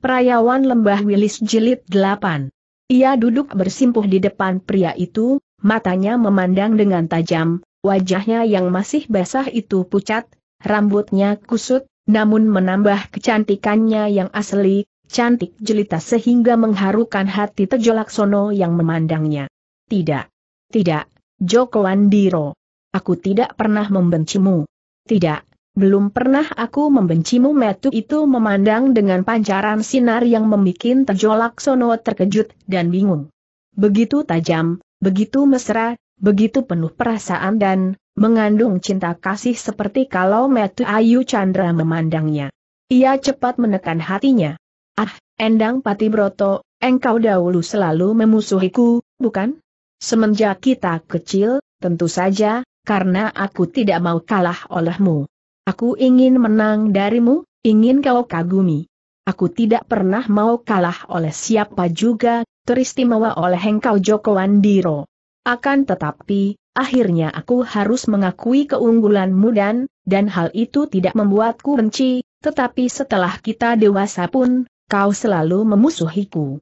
Perayawan Lembah Wilis Jilid 8. Ia duduk bersimpuh di depan pria itu, matanya memandang dengan tajam, wajahnya yang masih basah itu pucat, rambutnya kusut, namun menambah kecantikannya yang asli, cantik jelita sehingga mengharukan hati Tejolaksono yang memandangnya. Tidak. Tidak, Joko Andiro. Aku tidak pernah membencimu. Tidak, belum pernah aku membencimu metu itu memandang dengan pancaran sinar yang membuat terjolak sono terkejut dan bingung. Begitu tajam, begitu mesra, begitu penuh perasaan dan mengandung cinta kasih seperti kalau metu Ayu Chandra memandangnya. Ia cepat menekan hatinya. Ah, Endang Pati Broto, engkau dahulu selalu memusuhiku, bukan? Semenjak kita kecil, tentu saja, karena aku tidak mau kalah olehmu. Aku ingin menang darimu, ingin kau kagumi. Aku tidak pernah mau kalah oleh siapa juga, teristimewa oleh engkau Joko Andiro. Akan tetapi, akhirnya aku harus mengakui keunggulanmu dan, dan hal itu tidak membuatku benci, tetapi setelah kita dewasa pun, kau selalu memusuhiku.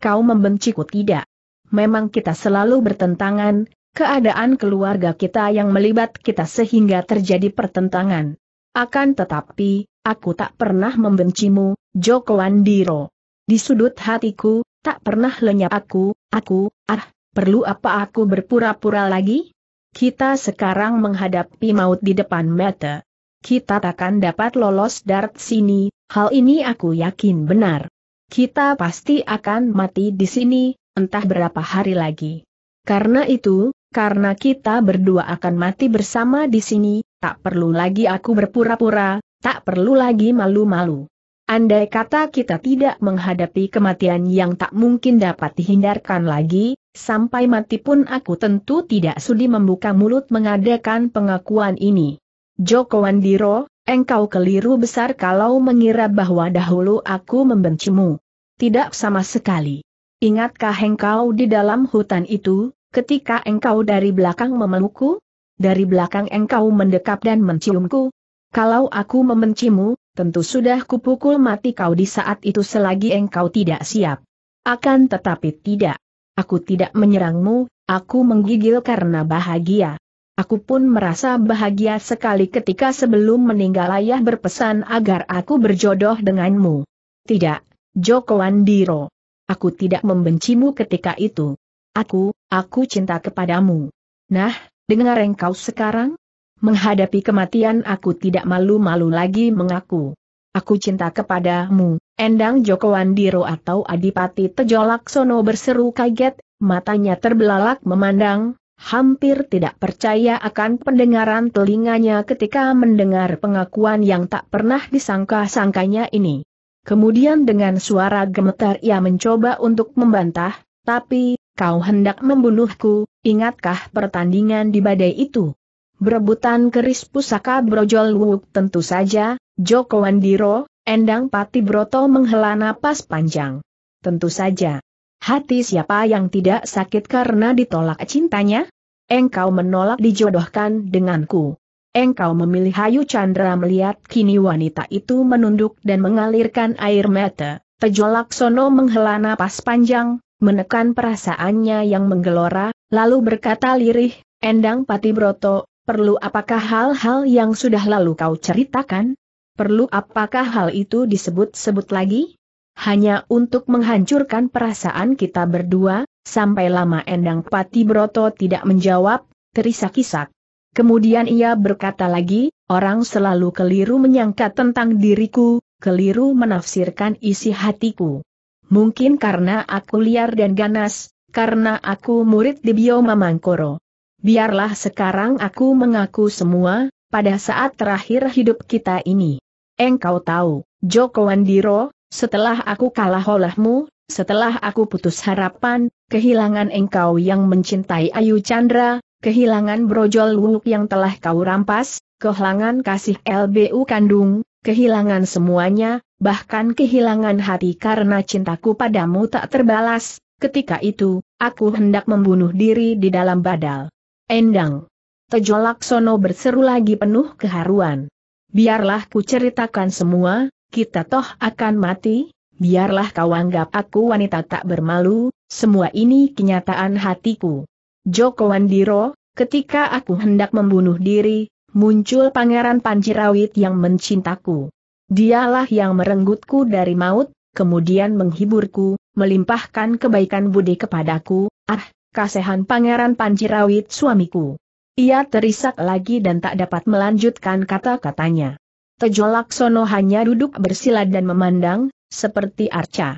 Kau membenciku tidak. Memang kita selalu bertentangan, keadaan keluarga kita yang melibat kita sehingga terjadi pertentangan. Akan tetapi, aku tak pernah membencimu, Joko Andiro. Di sudut hatiku, tak pernah lenyap aku, aku, ah, perlu apa aku berpura-pura lagi? Kita sekarang menghadapi maut di depan mata. Kita takkan dapat lolos dari sini, hal ini aku yakin benar. Kita pasti akan mati di sini, entah berapa hari lagi. Karena itu, karena kita berdua akan mati bersama di sini, tak perlu lagi aku berpura-pura, tak perlu lagi malu-malu. Andai kata kita tidak menghadapi kematian yang tak mungkin dapat dihindarkan lagi, sampai mati pun aku tentu tidak sudi membuka mulut mengadakan pengakuan ini. Joko Wandiro, engkau keliru besar kalau mengira bahwa dahulu aku membencimu. Tidak sama sekali. Ingatkah engkau di dalam hutan itu, ketika engkau dari belakang memelukku? Dari belakang engkau mendekap dan menciumku? Kalau aku membencimu, tentu sudah kupukul mati kau di saat itu selagi engkau tidak siap. Akan tetapi tidak. Aku tidak menyerangmu, aku menggigil karena bahagia. Aku pun merasa bahagia sekali ketika sebelum meninggal ayah berpesan agar aku berjodoh denganmu. Tidak, Joko Andiro. Aku tidak membencimu ketika itu. Aku, Aku cinta kepadamu. Nah, dengar engkau sekarang? Menghadapi kematian aku tidak malu-malu lagi mengaku. Aku cinta kepadamu, Endang Joko Wandiro atau Adipati Tejolaksono berseru kaget, matanya terbelalak memandang, hampir tidak percaya akan pendengaran telinganya ketika mendengar pengakuan yang tak pernah disangka-sangkanya ini. Kemudian dengan suara gemetar ia mencoba untuk membantah, tapi, Kau hendak membunuhku, ingatkah pertandingan di badai itu? Berebutan keris pusaka brojol wuk tentu saja, Joko Wandiro, Endang Pati Broto menghela napas panjang. Tentu saja. Hati siapa yang tidak sakit karena ditolak cintanya? Engkau menolak dijodohkan denganku. Engkau memilih Hayu Chandra melihat kini wanita itu menunduk dan mengalirkan air mata. Tejo Sono menghela napas panjang, menekan perasaannya yang menggelora, lalu berkata lirih, Endang Patibroto, perlu apakah hal-hal yang sudah lalu kau ceritakan? Perlu apakah hal itu disebut-sebut lagi? Hanya untuk menghancurkan perasaan kita berdua, sampai lama Endang Patibroto tidak menjawab, terisak-isak. Kemudian ia berkata lagi, orang selalu keliru menyangka tentang diriku, keliru menafsirkan isi hatiku. Mungkin karena aku liar dan ganas, karena aku murid di Bioma Mangkoro. Biarlah sekarang aku mengaku semua, pada saat terakhir hidup kita ini. Engkau tahu, Joko Wandiro, setelah aku kalah olehmu, setelah aku putus harapan, kehilangan engkau yang mencintai Ayu Chandra, kehilangan brojol wuk yang telah kau rampas, kehilangan kasih LBU kandung, kehilangan semuanya, bahkan kehilangan hati karena cintaku padamu tak terbalas, ketika itu, aku hendak membunuh diri di dalam badal. Endang. Tejo Laksono berseru lagi penuh keharuan. Biarlah ku ceritakan semua, kita toh akan mati, biarlah kau anggap aku wanita tak bermalu, semua ini kenyataan hatiku. Joko Wandiro, ketika aku hendak membunuh diri, muncul Pangeran Panjirawit yang mencintaku. Dialah yang merenggutku dari maut, kemudian menghiburku, melimpahkan kebaikan budi kepadaku, ah, kasihan Pangeran Panjirawit suamiku. Ia terisak lagi dan tak dapat melanjutkan kata-katanya. Tejo Laksono hanya duduk bersila dan memandang, seperti arca.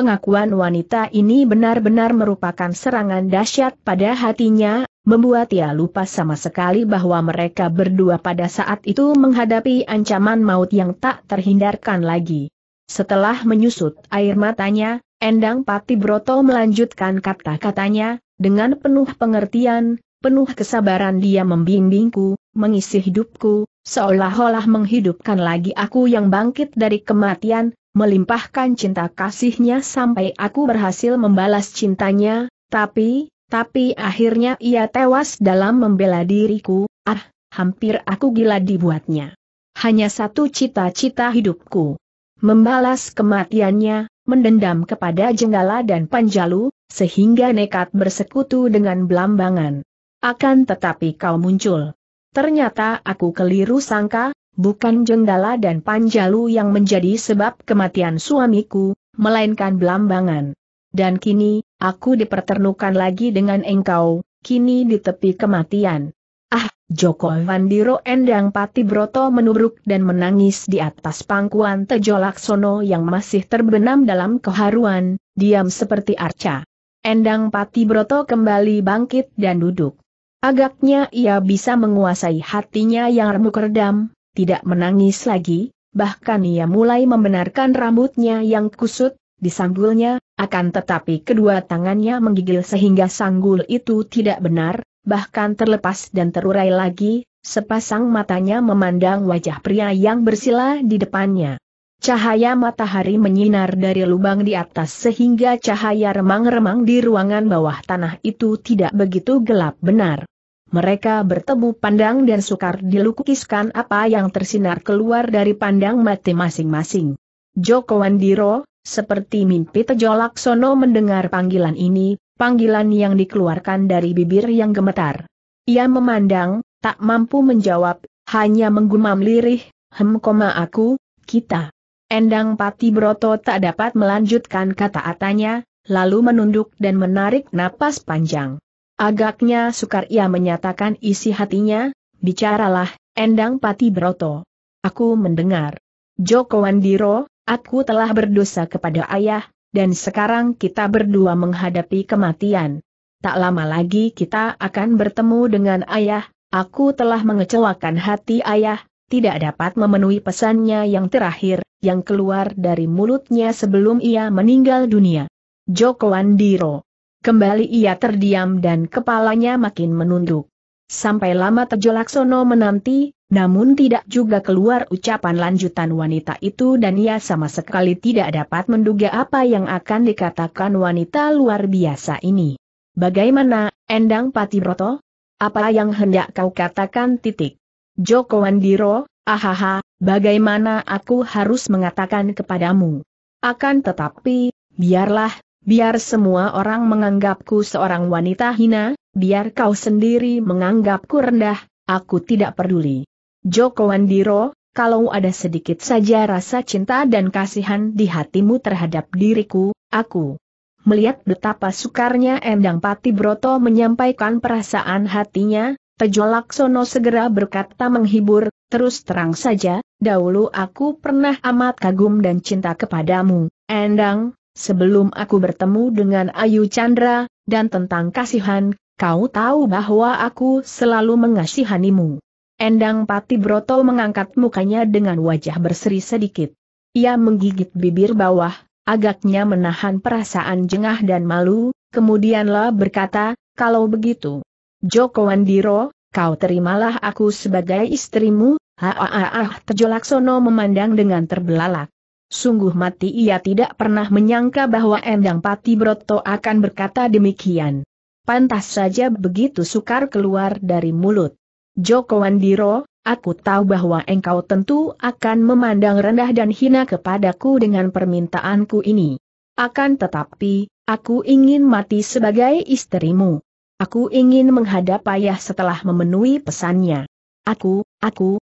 Pengakuan wanita ini benar-benar merupakan serangan dahsyat pada hatinya, membuat ia lupa sama sekali bahwa mereka berdua pada saat itu menghadapi ancaman maut yang tak terhindarkan lagi. Setelah menyusut air matanya, Endang Pati Broto melanjutkan kata-katanya, dengan penuh pengertian, penuh kesabaran dia membimbingku, mengisi hidupku, seolah-olah menghidupkan lagi aku yang bangkit dari kematian, melimpahkan cinta kasihnya sampai aku berhasil membalas cintanya, tapi, tapi akhirnya ia tewas dalam membela diriku, ah, hampir aku gila dibuatnya. Hanya satu cita-cita hidupku. Membalas kematiannya, mendendam kepada Jenggala dan Panjalu, sehingga nekat bersekutu dengan Belambangan. Akan tetapi kau muncul. Ternyata aku keliru sangka, bukan jendala dan panjalu yang menjadi sebab kematian suamiku, melainkan belambangan. Dan kini, aku diperternukan lagi dengan engkau, kini di tepi kematian. Ah, Joko Vandiro Endang Pati Broto menubruk dan menangis di atas pangkuan Tejo Laksono yang masih terbenam dalam keharuan, diam seperti arca. Endang Pati Broto kembali bangkit dan duduk. Agaknya ia bisa menguasai hatinya yang remuk redam, tidak menangis lagi, bahkan ia mulai membenarkan rambutnya yang kusut, disanggulnya, akan tetapi kedua tangannya menggigil sehingga sanggul itu tidak benar, bahkan terlepas dan terurai lagi, sepasang matanya memandang wajah pria yang bersila di depannya. Cahaya matahari menyinar dari lubang di atas sehingga cahaya remang-remang di ruangan bawah tanah itu tidak begitu gelap benar. Mereka bertemu pandang dan sukar dilukiskan apa yang tersinar keluar dari pandang mati masing-masing. Joko Wandiro, seperti mimpi Tejo sono mendengar panggilan ini, panggilan yang dikeluarkan dari bibir yang gemetar. Ia memandang, tak mampu menjawab, hanya menggumam lirih, hem koma aku, kita. Endang Pati Broto tak dapat melanjutkan kata-katanya, lalu menunduk dan menarik napas panjang. Agaknya sukar ia menyatakan isi hatinya, bicaralah, Endang Pati Broto. Aku mendengar. Joko Wandiro, aku telah berdosa kepada ayah, dan sekarang kita berdua menghadapi kematian. Tak lama lagi kita akan bertemu dengan ayah, aku telah mengecewakan hati ayah, tidak dapat memenuhi pesannya yang terakhir, yang keluar dari mulutnya sebelum ia meninggal dunia. Joko Wandiro Kembali ia terdiam dan kepalanya makin menunduk. Sampai lama Tejo Laksono menanti, namun tidak juga keluar ucapan lanjutan wanita itu dan ia sama sekali tidak dapat menduga apa yang akan dikatakan wanita luar biasa ini. Bagaimana, Endang Patiroto? Apa yang hendak kau katakan titik? Joko Wandiro, ahaha, bagaimana aku harus mengatakan kepadamu? Akan tetapi, biarlah, Biar semua orang menganggapku seorang wanita hina, biar kau sendiri menganggapku rendah, aku tidak peduli. Joko Wandiro, kalau ada sedikit saja rasa cinta dan kasihan di hatimu terhadap diriku, aku melihat betapa sukarnya Endang Pati Broto menyampaikan perasaan hatinya, Tejo Laksono segera berkata menghibur, terus terang saja, dahulu aku pernah amat kagum dan cinta kepadamu, Endang, sebelum aku bertemu dengan Ayu Chandra, dan tentang kasihan, kau tahu bahwa aku selalu mengasihanimu. Endang Pati Broto mengangkat mukanya dengan wajah berseri sedikit. Ia menggigit bibir bawah, agaknya menahan perasaan jengah dan malu, kemudianlah berkata, kalau begitu. Joko Wandiro, kau terimalah aku sebagai istrimu, Ah ah ah! terjolak sono memandang dengan terbelalak. Sungguh mati ia tidak pernah menyangka bahwa Endang Pati Broto akan berkata demikian. Pantas saja begitu sukar keluar dari mulut. Joko Wandiro, aku tahu bahwa engkau tentu akan memandang rendah dan hina kepadaku dengan permintaanku ini. Akan tetapi, aku ingin mati sebagai istrimu. Aku ingin menghadap ayah setelah memenuhi pesannya. Aku, aku,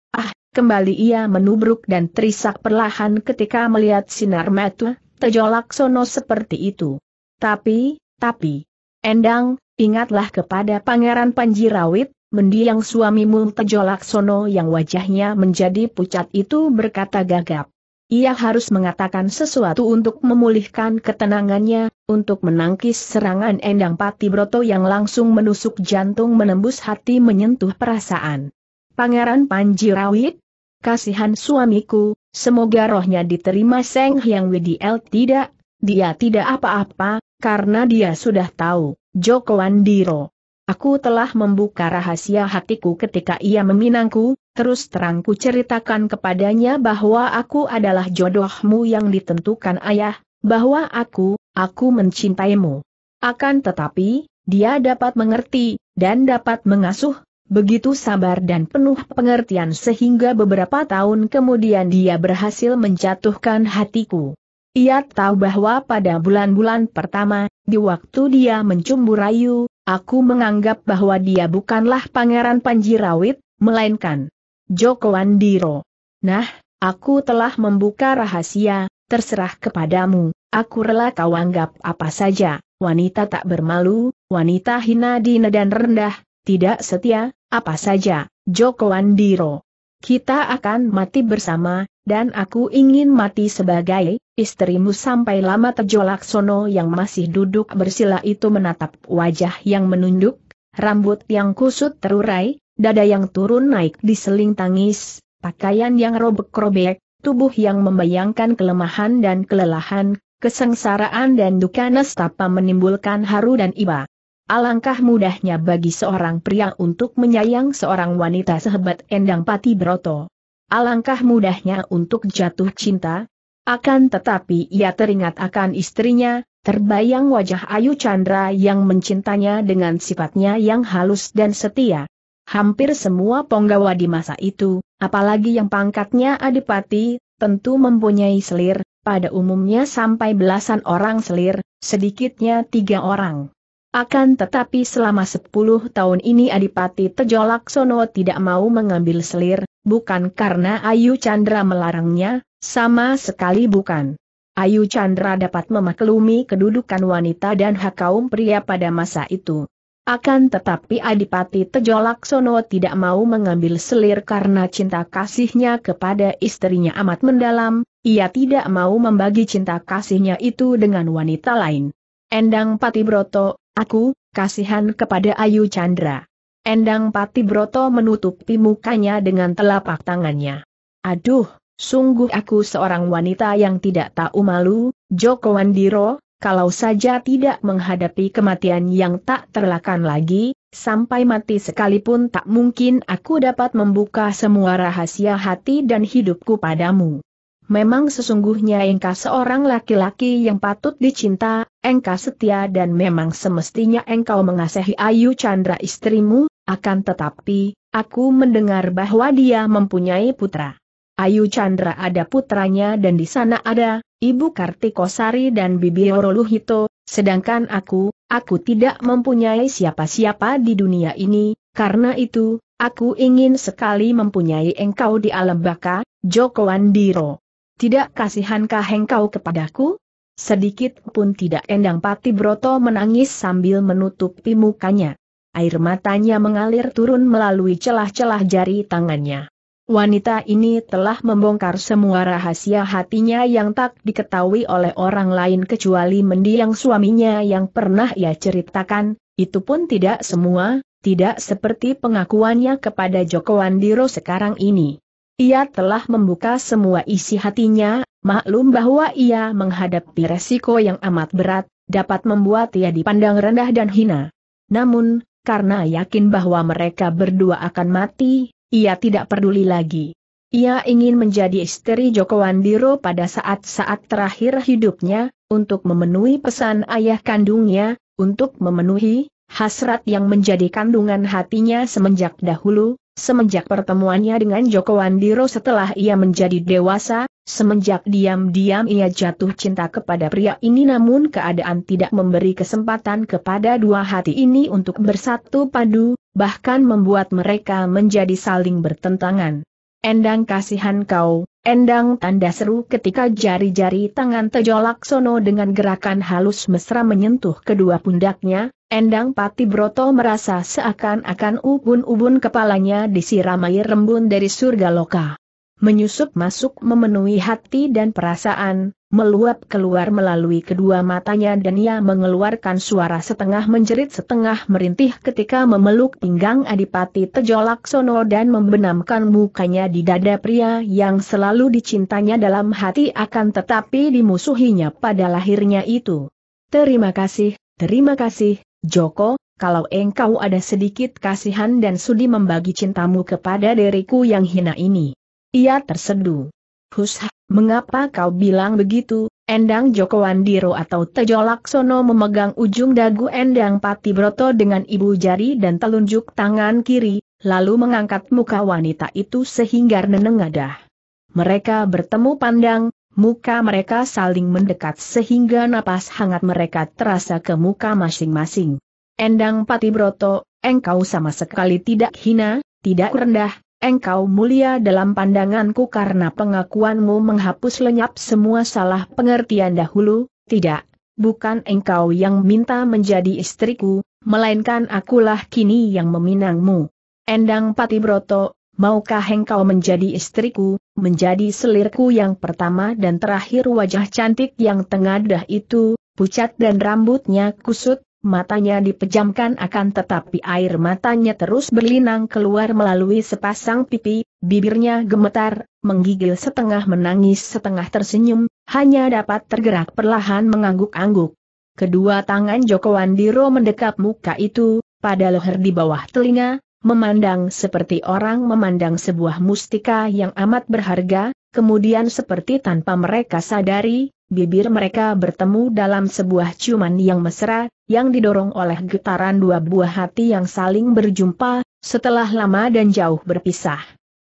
Kembali ia menubruk dan terisak perlahan ketika melihat sinar mata, sono seperti itu. Tapi, tapi, Endang, ingatlah kepada Pangeran Panji Rawit, mendiang suamimu tejolak sono yang wajahnya menjadi pucat itu berkata gagap. Ia harus mengatakan sesuatu untuk memulihkan ketenangannya, untuk menangkis serangan Endang Pati Broto yang langsung menusuk jantung menembus hati menyentuh perasaan. Pangeran Panji Rawit kasihan suamiku, semoga rohnya diterima Seng Hyang WDL tidak, dia tidak apa-apa, karena dia sudah tahu, Joko Andiro. Aku telah membuka rahasia hatiku ketika ia meminangku, terus terangku ceritakan kepadanya bahwa aku adalah jodohmu yang ditentukan ayah, bahwa aku, aku mencintaimu. Akan tetapi, dia dapat mengerti, dan dapat mengasuh, Begitu sabar dan penuh pengertian sehingga beberapa tahun kemudian dia berhasil menjatuhkan hatiku. Ia tahu bahwa pada bulan-bulan pertama, di waktu dia mencumbu rayu, aku menganggap bahwa dia bukanlah pangeran Panjirawit, melainkan Joko Andiro. Nah, aku telah membuka rahasia, terserah kepadamu, aku rela kau anggap apa saja, wanita tak bermalu, wanita hina dina dan rendah, tidak setia, apa saja, Joko Andiro. Kita akan mati bersama, dan aku ingin mati sebagai istrimu sampai lama Tejo Laksono yang masih duduk bersila itu menatap wajah yang menunduk, rambut yang kusut terurai, dada yang turun naik di seling tangis, pakaian yang robek-robek, tubuh yang membayangkan kelemahan dan kelelahan, kesengsaraan dan duka nestapa menimbulkan haru dan iba. Alangkah mudahnya bagi seorang pria untuk menyayang seorang wanita sehebat Endang Pati Broto. Alangkah mudahnya untuk jatuh cinta. Akan tetapi ia teringat akan istrinya, terbayang wajah Ayu Chandra yang mencintanya dengan sifatnya yang halus dan setia. Hampir semua penggawa di masa itu, apalagi yang pangkatnya adipati, tentu mempunyai selir, pada umumnya sampai belasan orang selir, sedikitnya tiga orang. Akan tetapi selama sepuluh tahun ini Adipati Tejo Laksono tidak mau mengambil selir, bukan karena Ayu Chandra melarangnya, sama sekali bukan. Ayu Chandra dapat memaklumi kedudukan wanita dan hak kaum pria pada masa itu. Akan tetapi Adipati Tejo Laksono tidak mau mengambil selir karena cinta kasihnya kepada istrinya amat mendalam, ia tidak mau membagi cinta kasihnya itu dengan wanita lain. Endang Pati Broto, aku, kasihan kepada Ayu Chandra. Endang Pati Broto menutupi mukanya dengan telapak tangannya. Aduh, sungguh aku seorang wanita yang tidak tahu malu, Joko Wandiro, kalau saja tidak menghadapi kematian yang tak terlakan lagi, sampai mati sekalipun tak mungkin aku dapat membuka semua rahasia hati dan hidupku padamu memang sesungguhnya engka seorang laki-laki yang patut dicinta, engka setia dan memang semestinya engkau mengasihi Ayu Chandra istrimu, akan tetapi, aku mendengar bahwa dia mempunyai putra. Ayu Chandra ada putranya dan di sana ada, Ibu Kartikosari dan Bibi Oroluhito, sedangkan aku, aku tidak mempunyai siapa-siapa di dunia ini, karena itu, aku ingin sekali mempunyai engkau di alam baka, Joko Andiro. Tidak kasihankah engkau kepadaku? Sedikit pun tidak endang Pati Broto menangis sambil menutupi mukanya. Air matanya mengalir turun melalui celah-celah jari tangannya. Wanita ini telah membongkar semua rahasia hatinya yang tak diketahui oleh orang lain kecuali mendiang suaminya yang pernah ia ceritakan, itu pun tidak semua, tidak seperti pengakuannya kepada Joko Wandiro sekarang ini. Ia telah membuka semua isi hatinya, maklum bahwa ia menghadapi resiko yang amat berat, dapat membuat ia dipandang rendah dan hina. Namun, karena yakin bahwa mereka berdua akan mati, ia tidak peduli lagi. Ia ingin menjadi istri Joko Wandiro pada saat-saat terakhir hidupnya, untuk memenuhi pesan ayah kandungnya, untuk memenuhi hasrat yang menjadi kandungan hatinya semenjak dahulu, Semenjak pertemuannya dengan Joko Wandiro setelah ia menjadi dewasa, semenjak diam-diam ia jatuh cinta kepada pria ini namun keadaan tidak memberi kesempatan kepada dua hati ini untuk bersatu padu, bahkan membuat mereka menjadi saling bertentangan. Endang kasihan kau, endang tanda seru ketika jari-jari tangan Tejo Laksono dengan gerakan halus mesra menyentuh kedua pundaknya, Endang Pati Broto merasa seakan-akan ubun-ubun kepalanya disiram air rembun dari surga loka. Menyusup masuk memenuhi hati dan perasaan, meluap keluar melalui kedua matanya dan ia mengeluarkan suara setengah menjerit setengah merintih ketika memeluk pinggang Adipati Tejolak sonor dan membenamkan mukanya di dada pria yang selalu dicintanya dalam hati akan tetapi dimusuhinya pada lahirnya itu. Terima kasih, terima kasih, Joko, kalau engkau ada sedikit kasihan dan sudi membagi cintamu kepada diriku yang hina ini. Ia terseduh. Hush, mengapa kau bilang begitu, Endang Joko Wandiro atau Tejo Laksono memegang ujung dagu Endang Pati Broto dengan ibu jari dan telunjuk tangan kiri, lalu mengangkat muka wanita itu sehingga nenengadah. Mereka bertemu pandang, Muka mereka saling mendekat sehingga napas hangat mereka terasa ke muka masing-masing. Endang Patibroto, engkau sama sekali tidak hina, tidak rendah, engkau mulia dalam pandanganku karena pengakuanmu menghapus lenyap semua salah pengertian dahulu, tidak, bukan engkau yang minta menjadi istriku, melainkan akulah kini yang meminangmu. Endang Patibroto, maukah engkau menjadi istriku, menjadi selirku yang pertama dan terakhir wajah cantik yang tengadah itu, pucat dan rambutnya kusut, matanya dipejamkan akan tetapi air matanya terus berlinang keluar melalui sepasang pipi, bibirnya gemetar, menggigil setengah menangis setengah tersenyum, hanya dapat tergerak perlahan mengangguk-angguk. Kedua tangan Joko Wandiro mendekap muka itu, pada leher di bawah telinga, memandang seperti orang memandang sebuah mustika yang amat berharga, kemudian seperti tanpa mereka sadari, bibir mereka bertemu dalam sebuah ciuman yang mesra, yang didorong oleh getaran dua buah hati yang saling berjumpa, setelah lama dan jauh berpisah.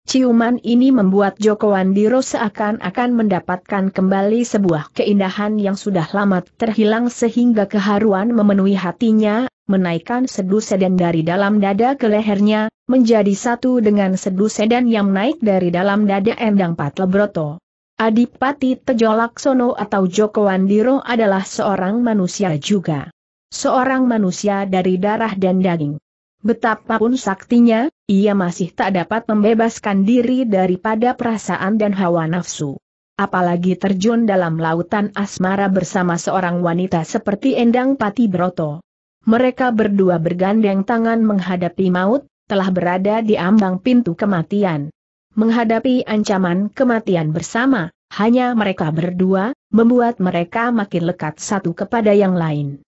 Ciuman ini membuat Joko Wandiro seakan-akan mendapatkan kembali sebuah keindahan yang sudah lama terhilang sehingga keharuan memenuhi hatinya, menaikkan sedu sedan dari dalam dada ke lehernya, menjadi satu dengan sedu sedan yang naik dari dalam dada Endang Patlebroto. Adipati Tejolaksono atau Joko Wandiro adalah seorang manusia juga. Seorang manusia dari darah dan daging. Betapapun saktinya, ia masih tak dapat membebaskan diri daripada perasaan dan hawa nafsu. Apalagi terjun dalam lautan asmara bersama seorang wanita seperti Endang Pati Broto mereka berdua bergandeng tangan menghadapi maut, telah berada di ambang pintu kematian. Menghadapi ancaman kematian bersama, hanya mereka berdua, membuat mereka makin lekat satu kepada yang lain.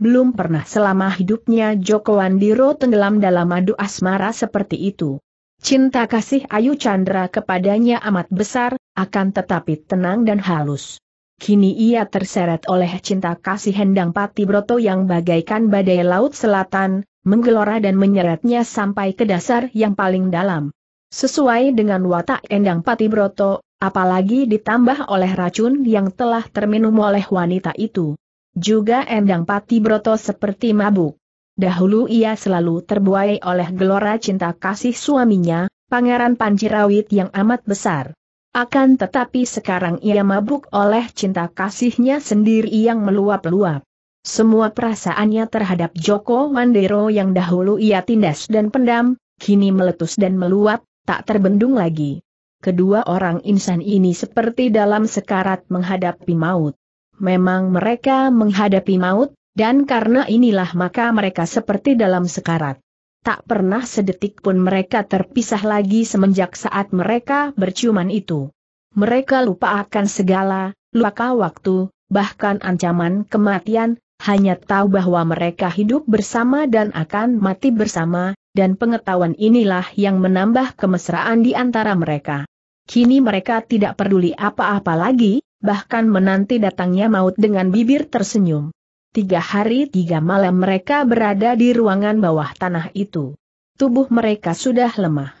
Belum pernah selama hidupnya Joko Wandiro tenggelam dalam adu asmara seperti itu. Cinta kasih Ayu Chandra kepadanya amat besar, akan tetapi tenang dan halus. Kini ia terseret oleh cinta kasih Hendang Pati Broto yang bagaikan badai laut selatan, menggelora dan menyeretnya sampai ke dasar yang paling dalam. Sesuai dengan watak Endang Pati Broto, apalagi ditambah oleh racun yang telah terminum oleh wanita itu. Juga Endang Pati Broto seperti mabuk. Dahulu ia selalu terbuai oleh gelora cinta kasih suaminya, Pangeran Pancirawit yang amat besar. Akan tetapi sekarang ia mabuk oleh cinta kasihnya sendiri yang meluap-luap. Semua perasaannya terhadap Joko Mandero yang dahulu ia tindas dan pendam, kini meletus dan meluap, tak terbendung lagi. Kedua orang insan ini seperti dalam sekarat menghadapi maut. Memang mereka menghadapi maut, dan karena inilah maka mereka seperti dalam sekarat tak pernah sedetik pun mereka terpisah lagi semenjak saat mereka berciuman itu. Mereka lupa akan segala, lupa waktu, bahkan ancaman kematian, hanya tahu bahwa mereka hidup bersama dan akan mati bersama, dan pengetahuan inilah yang menambah kemesraan di antara mereka. Kini mereka tidak peduli apa-apa lagi, bahkan menanti datangnya maut dengan bibir tersenyum. Tiga hari tiga malam mereka berada di ruangan bawah tanah itu. Tubuh mereka sudah lemah.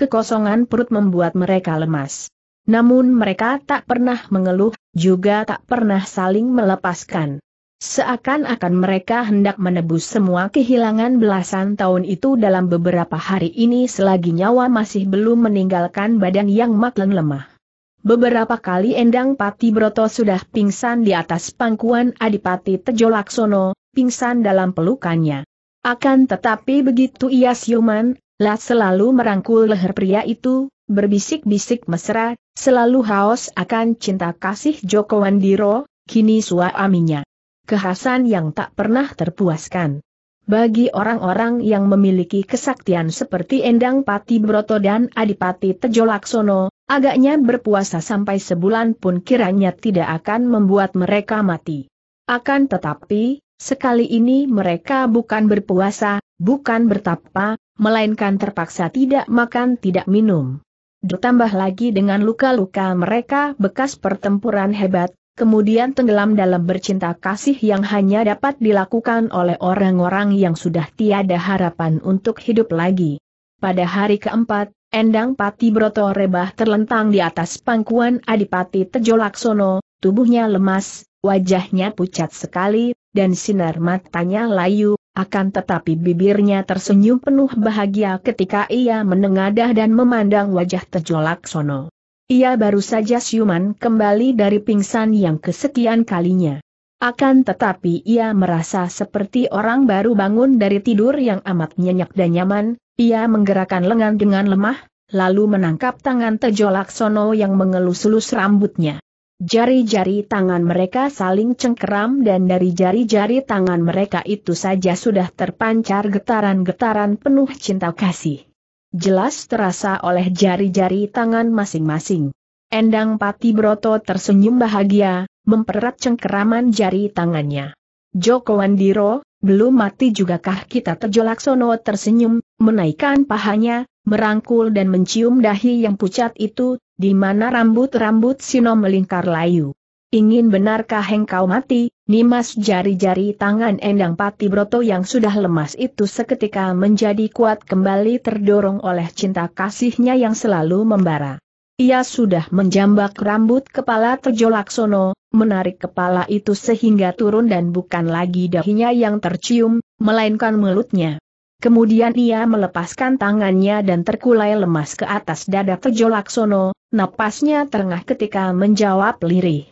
Kekosongan perut membuat mereka lemas. Namun mereka tak pernah mengeluh, juga tak pernah saling melepaskan. Seakan-akan mereka hendak menebus semua kehilangan belasan tahun itu dalam beberapa hari ini selagi nyawa masih belum meninggalkan badan yang makin lemah. Beberapa kali Endang Pati Broto sudah pingsan di atas pangkuan Adipati Tejo Laksono, pingsan dalam pelukannya. Akan tetapi begitu ia siuman, lah selalu merangkul leher pria itu, berbisik-bisik mesra, selalu haus akan cinta kasih Joko Wandiro, kini suaminya. Kehasan yang tak pernah terpuaskan. Bagi orang-orang yang memiliki kesaktian seperti Endang Pati Broto dan Adipati Tejo Laksono, Agaknya berpuasa sampai sebulan pun kiranya tidak akan membuat mereka mati. Akan tetapi, sekali ini mereka bukan berpuasa, bukan bertapa, melainkan terpaksa tidak makan tidak minum. Ditambah lagi dengan luka-luka mereka bekas pertempuran hebat, kemudian tenggelam dalam bercinta kasih yang hanya dapat dilakukan oleh orang-orang yang sudah tiada harapan untuk hidup lagi. Pada hari keempat, Endang Pati Broto rebah terlentang di atas pangkuan Adipati Tejolaksono. tubuhnya lemas, wajahnya pucat sekali, dan sinar matanya layu, akan tetapi bibirnya tersenyum penuh bahagia ketika ia menengadah dan memandang wajah Tejolaksono. Ia baru saja siuman kembali dari pingsan yang kesekian kalinya. Akan tetapi ia merasa seperti orang baru bangun dari tidur yang amat nyenyak dan nyaman, ia menggerakkan lengan dengan lemah, lalu menangkap tangan Tejo Laksono yang mengelus-elus rambutnya. Jari-jari tangan mereka saling cengkeram dan dari jari-jari tangan mereka itu saja sudah terpancar getaran-getaran penuh cinta kasih. Jelas terasa oleh jari-jari tangan masing-masing. Endang Pati Broto tersenyum bahagia, mempererat cengkeraman jari tangannya. Joko Wandiro, belum mati jugakah kita terjolak Sono tersenyum, menaikkan pahanya, merangkul dan mencium dahi yang pucat itu, di mana rambut-rambut Sino melingkar layu. Ingin benarkah hengkau mati, Nimas jari-jari tangan Endang Pati Broto yang sudah lemas itu seketika menjadi kuat kembali terdorong oleh cinta kasihnya yang selalu membara. Ia sudah menjambak rambut kepala terjolak Sono menarik kepala itu sehingga turun dan bukan lagi dahinya yang tercium, melainkan mulutnya. Kemudian ia melepaskan tangannya dan terkulai lemas ke atas dada Tejo Laksono, napasnya terengah ketika menjawab lirih.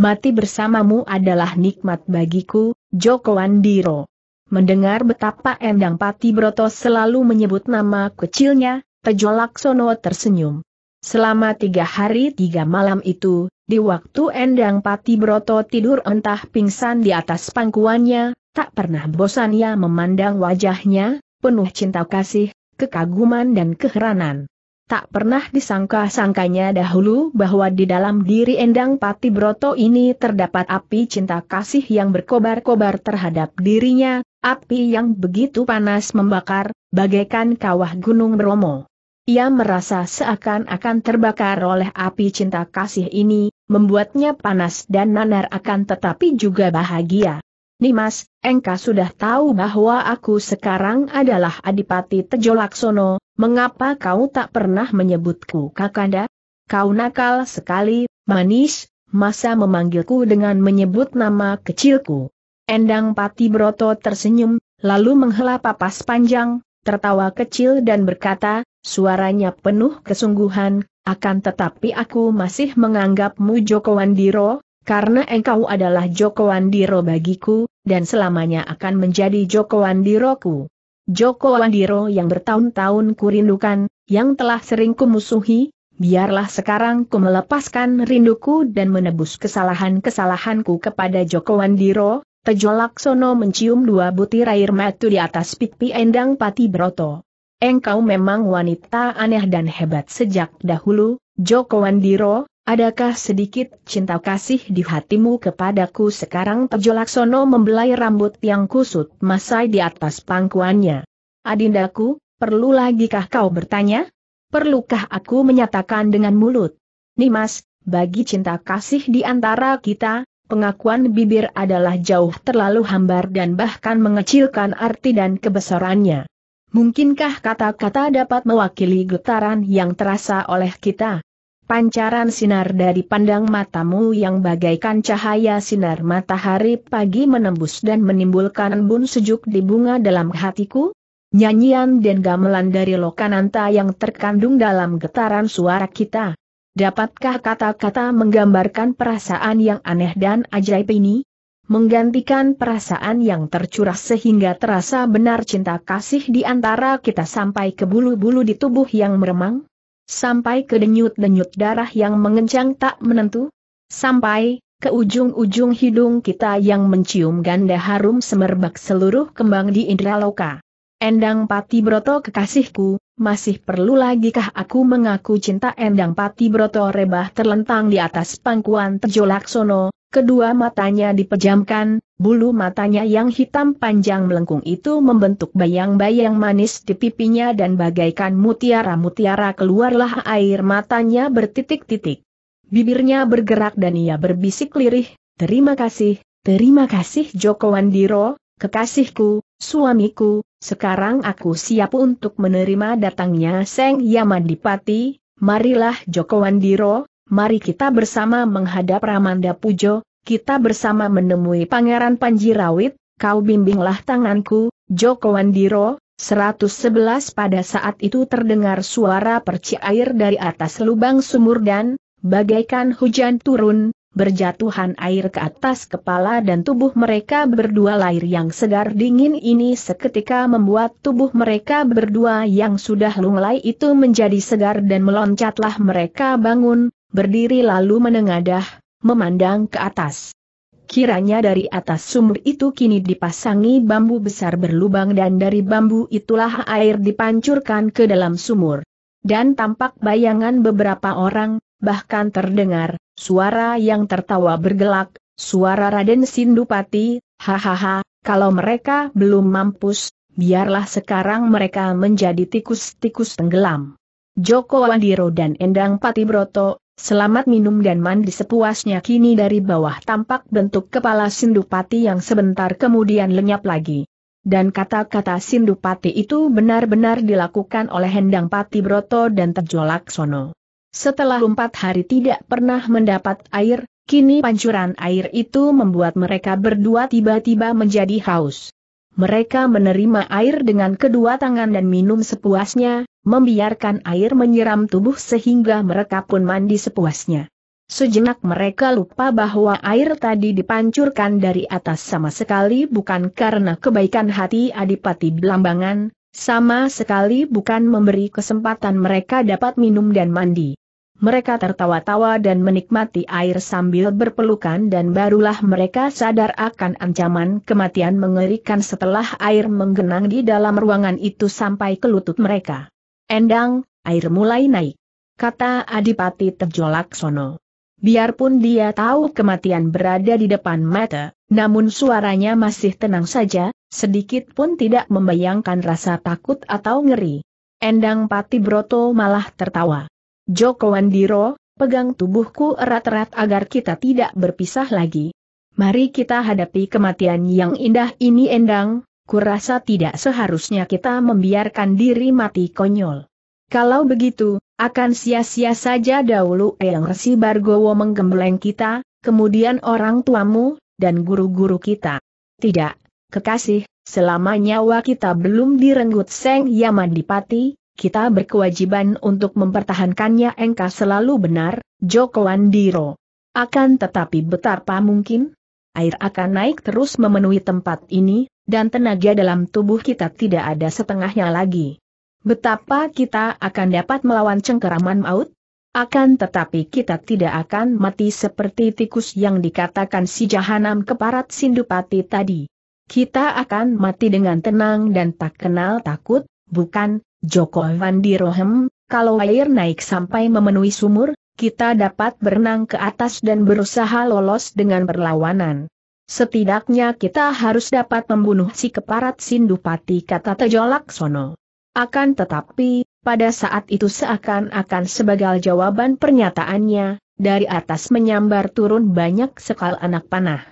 Mati bersamamu adalah nikmat bagiku, Joko Andiro. Mendengar betapa Endang Pati Broto selalu menyebut nama kecilnya, Tejo Laksono tersenyum. Selama tiga hari tiga malam itu, di waktu Endang Pati Broto tidur entah pingsan di atas pangkuannya, tak pernah bosannya memandang wajahnya, penuh cinta kasih, kekaguman dan keheranan. Tak pernah disangka-sangkanya dahulu bahwa di dalam diri Endang Pati Broto ini terdapat api cinta kasih yang berkobar-kobar terhadap dirinya, api yang begitu panas membakar, bagaikan kawah gunung Bromo. Ia merasa seakan-akan terbakar oleh api cinta kasih ini, membuatnya panas dan nanar akan tetapi juga bahagia. Nimas, engkau sudah tahu bahwa aku sekarang adalah Adipati Tejolaksono, mengapa kau tak pernah menyebutku Kakanda? Kau nakal sekali, manis, masa memanggilku dengan menyebut nama kecilku? Endang Pati Broto tersenyum, lalu menghela papas panjang, tertawa kecil dan berkata, Suaranya penuh kesungguhan, akan tetapi aku masih menganggapmu Joko Wandiro, karena engkau adalah Joko Wandiro bagiku, dan selamanya akan menjadi Joko Wandiroku. Joko Wandiro yang bertahun-tahun kurindukan, yang telah sering kumusuhi, biarlah sekarang ku melepaskan rinduku dan menebus kesalahan-kesalahanku kepada Joko Wandiro, Tejolaksono mencium dua butir air matu di atas pipi Endang Pati Broto engkau memang wanita aneh dan hebat sejak dahulu, Joko Wandiro, adakah sedikit cinta kasih di hatimu kepadaku sekarang Tejo Laksono membelai rambut yang kusut masai di atas pangkuannya. Adindaku, perlu lagikah kau bertanya? Perlukah aku menyatakan dengan mulut? Nimas, bagi cinta kasih di antara kita, pengakuan bibir adalah jauh terlalu hambar dan bahkan mengecilkan arti dan kebesarannya. Mungkinkah kata-kata dapat mewakili getaran yang terasa oleh kita? Pancaran sinar dari pandang matamu yang bagaikan cahaya sinar matahari pagi menembus dan menimbulkan embun sejuk di bunga dalam hatiku? Nyanyian dan gamelan dari lokananta yang terkandung dalam getaran suara kita. Dapatkah kata-kata menggambarkan perasaan yang aneh dan ajaib ini? menggantikan perasaan yang tercurah sehingga terasa benar cinta kasih di antara kita sampai ke bulu-bulu di tubuh yang meremang? Sampai ke denyut-denyut darah yang mengencang tak menentu? Sampai ke ujung-ujung hidung kita yang mencium ganda harum semerbak seluruh kembang di indraloka. Endang Pati Broto kekasihku, masih perlu lagikah aku mengaku cinta Endang Pati Broto rebah terlentang di atas pangkuan Tejolaksono, Kedua matanya dipejamkan, bulu matanya yang hitam panjang melengkung itu membentuk bayang-bayang manis di pipinya dan bagaikan mutiara-mutiara keluarlah air matanya bertitik-titik. Bibirnya bergerak dan ia berbisik lirih, terima kasih, terima kasih Joko Wandiro, kekasihku, suamiku, sekarang aku siap untuk menerima datangnya Seng Yaman marilah Joko Wandiro, Mari kita bersama menghadap Ramanda Pujo, kita bersama menemui Pangeran Panjirawit, kau bimbinglah tanganku, Joko Wandiro, 111 pada saat itu terdengar suara perci air dari atas lubang sumur dan, bagaikan hujan turun, berjatuhan air ke atas kepala dan tubuh mereka berdua lahir yang segar dingin ini seketika membuat tubuh mereka berdua yang sudah lunglai itu menjadi segar dan meloncatlah mereka bangun, berdiri lalu menengadah, memandang ke atas. Kiranya dari atas sumur itu kini dipasangi bambu besar berlubang dan dari bambu itulah air dipancurkan ke dalam sumur. Dan tampak bayangan beberapa orang, bahkan terdengar, suara yang tertawa bergelak, suara Raden Sindupati, hahaha, kalau mereka belum mampus, biarlah sekarang mereka menjadi tikus-tikus tenggelam. Joko Wandiro dan Endang Patibroto, Selamat minum dan mandi sepuasnya kini dari bawah tampak bentuk kepala Sindupati yang sebentar kemudian lenyap lagi. Dan kata-kata Sindupati itu benar-benar dilakukan oleh Hendang Pati Broto dan Tejolak Sono. Setelah empat hari tidak pernah mendapat air, kini pancuran air itu membuat mereka berdua tiba-tiba menjadi haus. Mereka menerima air dengan kedua tangan dan minum sepuasnya, membiarkan air menyiram tubuh sehingga mereka pun mandi sepuasnya. Sejenak mereka lupa bahwa air tadi dipancurkan dari atas sama sekali bukan karena kebaikan hati Adipati Belambangan, sama sekali bukan memberi kesempatan mereka dapat minum dan mandi mereka tertawa-tawa dan menikmati air sambil berpelukan dan barulah mereka sadar akan ancaman kematian mengerikan setelah air menggenang di dalam ruangan itu sampai ke lutut mereka. Endang, air mulai naik. Kata Adipati terjolak Sono. Biarpun dia tahu kematian berada di depan mata, namun suaranya masih tenang saja, sedikit pun tidak membayangkan rasa takut atau ngeri. Endang Pati Broto malah tertawa. Joko Wandiro, pegang tubuhku erat-erat agar kita tidak berpisah lagi. Mari kita hadapi kematian yang indah ini Endang, kurasa tidak seharusnya kita membiarkan diri mati konyol. Kalau begitu, akan sia-sia saja dahulu Eyang Resi Bargowo menggembleng kita, kemudian orang tuamu, dan guru-guru kita. Tidak, kekasih, selama nyawa kita belum direnggut Seng Yaman Dipati, kita berkewajiban untuk mempertahankannya engka selalu benar, Joko Andiro. Akan tetapi betapa mungkin? Air akan naik terus memenuhi tempat ini, dan tenaga dalam tubuh kita tidak ada setengahnya lagi. Betapa kita akan dapat melawan cengkeraman maut? Akan tetapi kita tidak akan mati seperti tikus yang dikatakan si jahanam keparat sindupati tadi. Kita akan mati dengan tenang dan tak kenal takut, bukan, Joko Vandirohem, kalau air naik sampai memenuhi sumur, kita dapat berenang ke atas dan berusaha lolos dengan berlawanan. Setidaknya kita harus dapat membunuh si keparat Sindupati kata Tejolak Sono. Akan tetapi, pada saat itu seakan-akan sebagai jawaban pernyataannya, dari atas menyambar turun banyak sekal anak panah.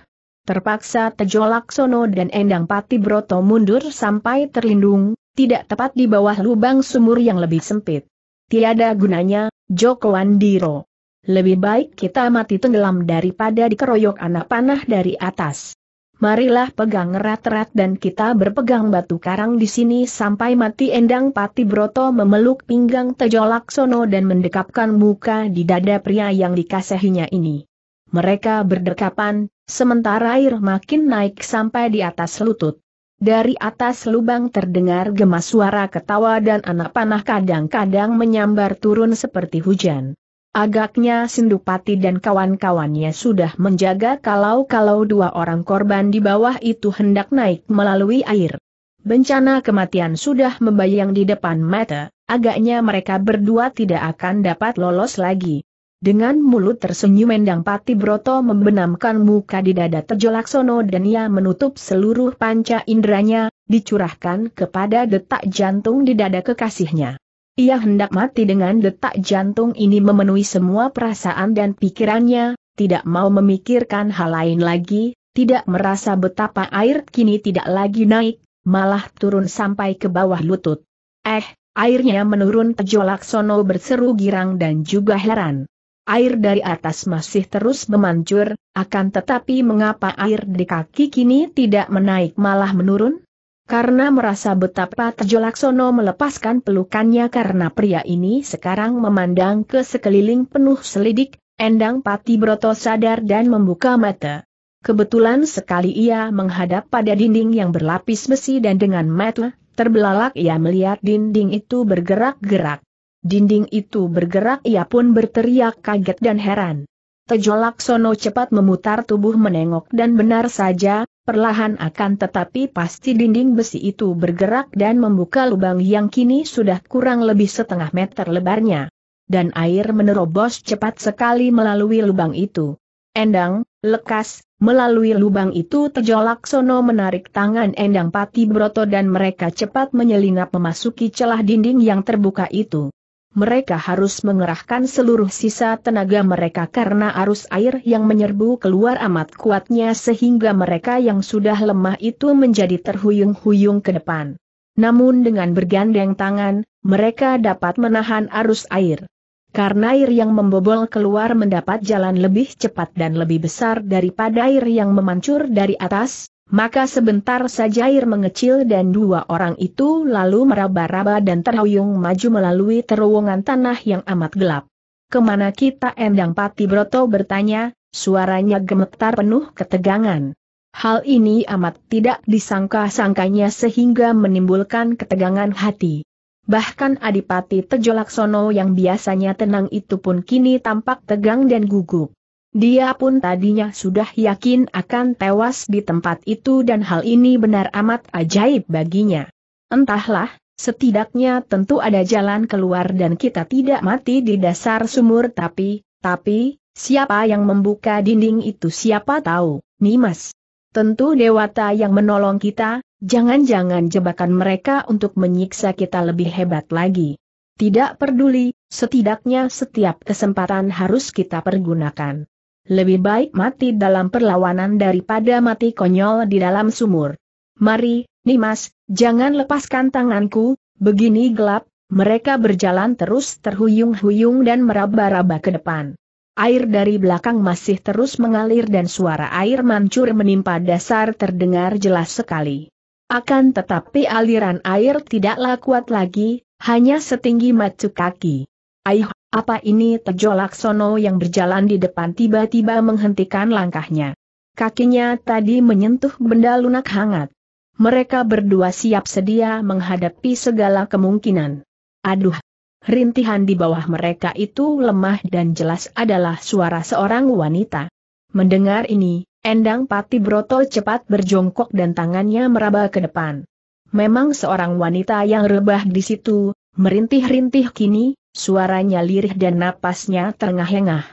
Terpaksa Tejo Laksono dan Endang Pati Broto mundur sampai terlindung, tidak tepat di bawah lubang sumur yang lebih sempit. Tiada gunanya, Joko Andiro. Lebih baik kita mati tenggelam daripada dikeroyok anak panah dari atas. Marilah pegang erat-erat dan kita berpegang batu karang di sini sampai mati Endang Pati Broto memeluk pinggang Tejolaksono dan mendekapkan muka di dada pria yang dikasihinya ini. Mereka berdekapan, sementara air makin naik sampai di atas lutut. Dari atas lubang terdengar gemas suara ketawa dan anak panah kadang-kadang menyambar turun seperti hujan. Agaknya Sindupati dan kawan-kawannya sudah menjaga kalau-kalau dua orang korban di bawah itu hendak naik melalui air. Bencana kematian sudah membayang di depan mata, agaknya mereka berdua tidak akan dapat lolos lagi. Dengan mulut tersenyum Endang Pati Broto membenamkan muka di dada Tejo Laksono dan ia menutup seluruh panca inderanya, dicurahkan kepada detak jantung di dada kekasihnya. Ia hendak mati dengan detak jantung ini memenuhi semua perasaan dan pikirannya, tidak mau memikirkan hal lain lagi, tidak merasa betapa air kini tidak lagi naik, malah turun sampai ke bawah lutut. Eh, airnya menurun Tejo Laksono berseru girang dan juga heran air dari atas masih terus memancur, akan tetapi mengapa air di kaki kini tidak menaik malah menurun? Karena merasa betapa Tejolaksono melepaskan pelukannya karena pria ini sekarang memandang ke sekeliling penuh selidik, Endang Pati Broto sadar dan membuka mata. Kebetulan sekali ia menghadap pada dinding yang berlapis besi dan dengan mata terbelalak ia melihat dinding itu bergerak-gerak. Dinding itu bergerak ia pun berteriak kaget dan heran. Tejo Laksono cepat memutar tubuh menengok dan benar saja, perlahan akan tetapi pasti dinding besi itu bergerak dan membuka lubang yang kini sudah kurang lebih setengah meter lebarnya. Dan air menerobos cepat sekali melalui lubang itu. Endang, lekas, melalui lubang itu Tejo Laksono menarik tangan Endang Pati Broto dan mereka cepat menyelinap memasuki celah dinding yang terbuka itu mereka harus mengerahkan seluruh sisa tenaga mereka karena arus air yang menyerbu keluar amat kuatnya sehingga mereka yang sudah lemah itu menjadi terhuyung-huyung ke depan. Namun dengan bergandeng tangan, mereka dapat menahan arus air. Karena air yang membobol keluar mendapat jalan lebih cepat dan lebih besar daripada air yang memancur dari atas, maka sebentar saja air mengecil dan dua orang itu lalu meraba-raba dan terhuyung maju melalui terowongan tanah yang amat gelap. Kemana kita Endang Pati Broto bertanya, suaranya gemetar penuh ketegangan. Hal ini amat tidak disangka-sangkanya sehingga menimbulkan ketegangan hati. Bahkan Adipati Tejolaksono yang biasanya tenang itu pun kini tampak tegang dan gugup. Dia pun tadinya sudah yakin akan tewas di tempat itu dan hal ini benar amat ajaib baginya. Entahlah, setidaknya tentu ada jalan keluar dan kita tidak mati di dasar sumur tapi, tapi, siapa yang membuka dinding itu siapa tahu, Nimas. Tentu Dewata yang menolong kita, jangan-jangan jebakan mereka untuk menyiksa kita lebih hebat lagi. Tidak peduli, setidaknya setiap kesempatan harus kita pergunakan lebih baik mati dalam perlawanan daripada mati konyol di dalam sumur. Mari, Nimas, jangan lepaskan tanganku, begini gelap, mereka berjalan terus terhuyung-huyung dan meraba-raba ke depan. Air dari belakang masih terus mengalir dan suara air mancur menimpa dasar terdengar jelas sekali. Akan tetapi aliran air tidaklah kuat lagi, hanya setinggi macu kaki. Aih apa ini Tejo Laksono yang berjalan di depan tiba-tiba menghentikan langkahnya. Kakinya tadi menyentuh benda lunak hangat. Mereka berdua siap sedia menghadapi segala kemungkinan. Aduh! Rintihan di bawah mereka itu lemah dan jelas adalah suara seorang wanita. Mendengar ini, Endang Pati Broto cepat berjongkok dan tangannya meraba ke depan. Memang seorang wanita yang rebah di situ, merintih-rintih kini, Suaranya lirih dan napasnya terengah-engah.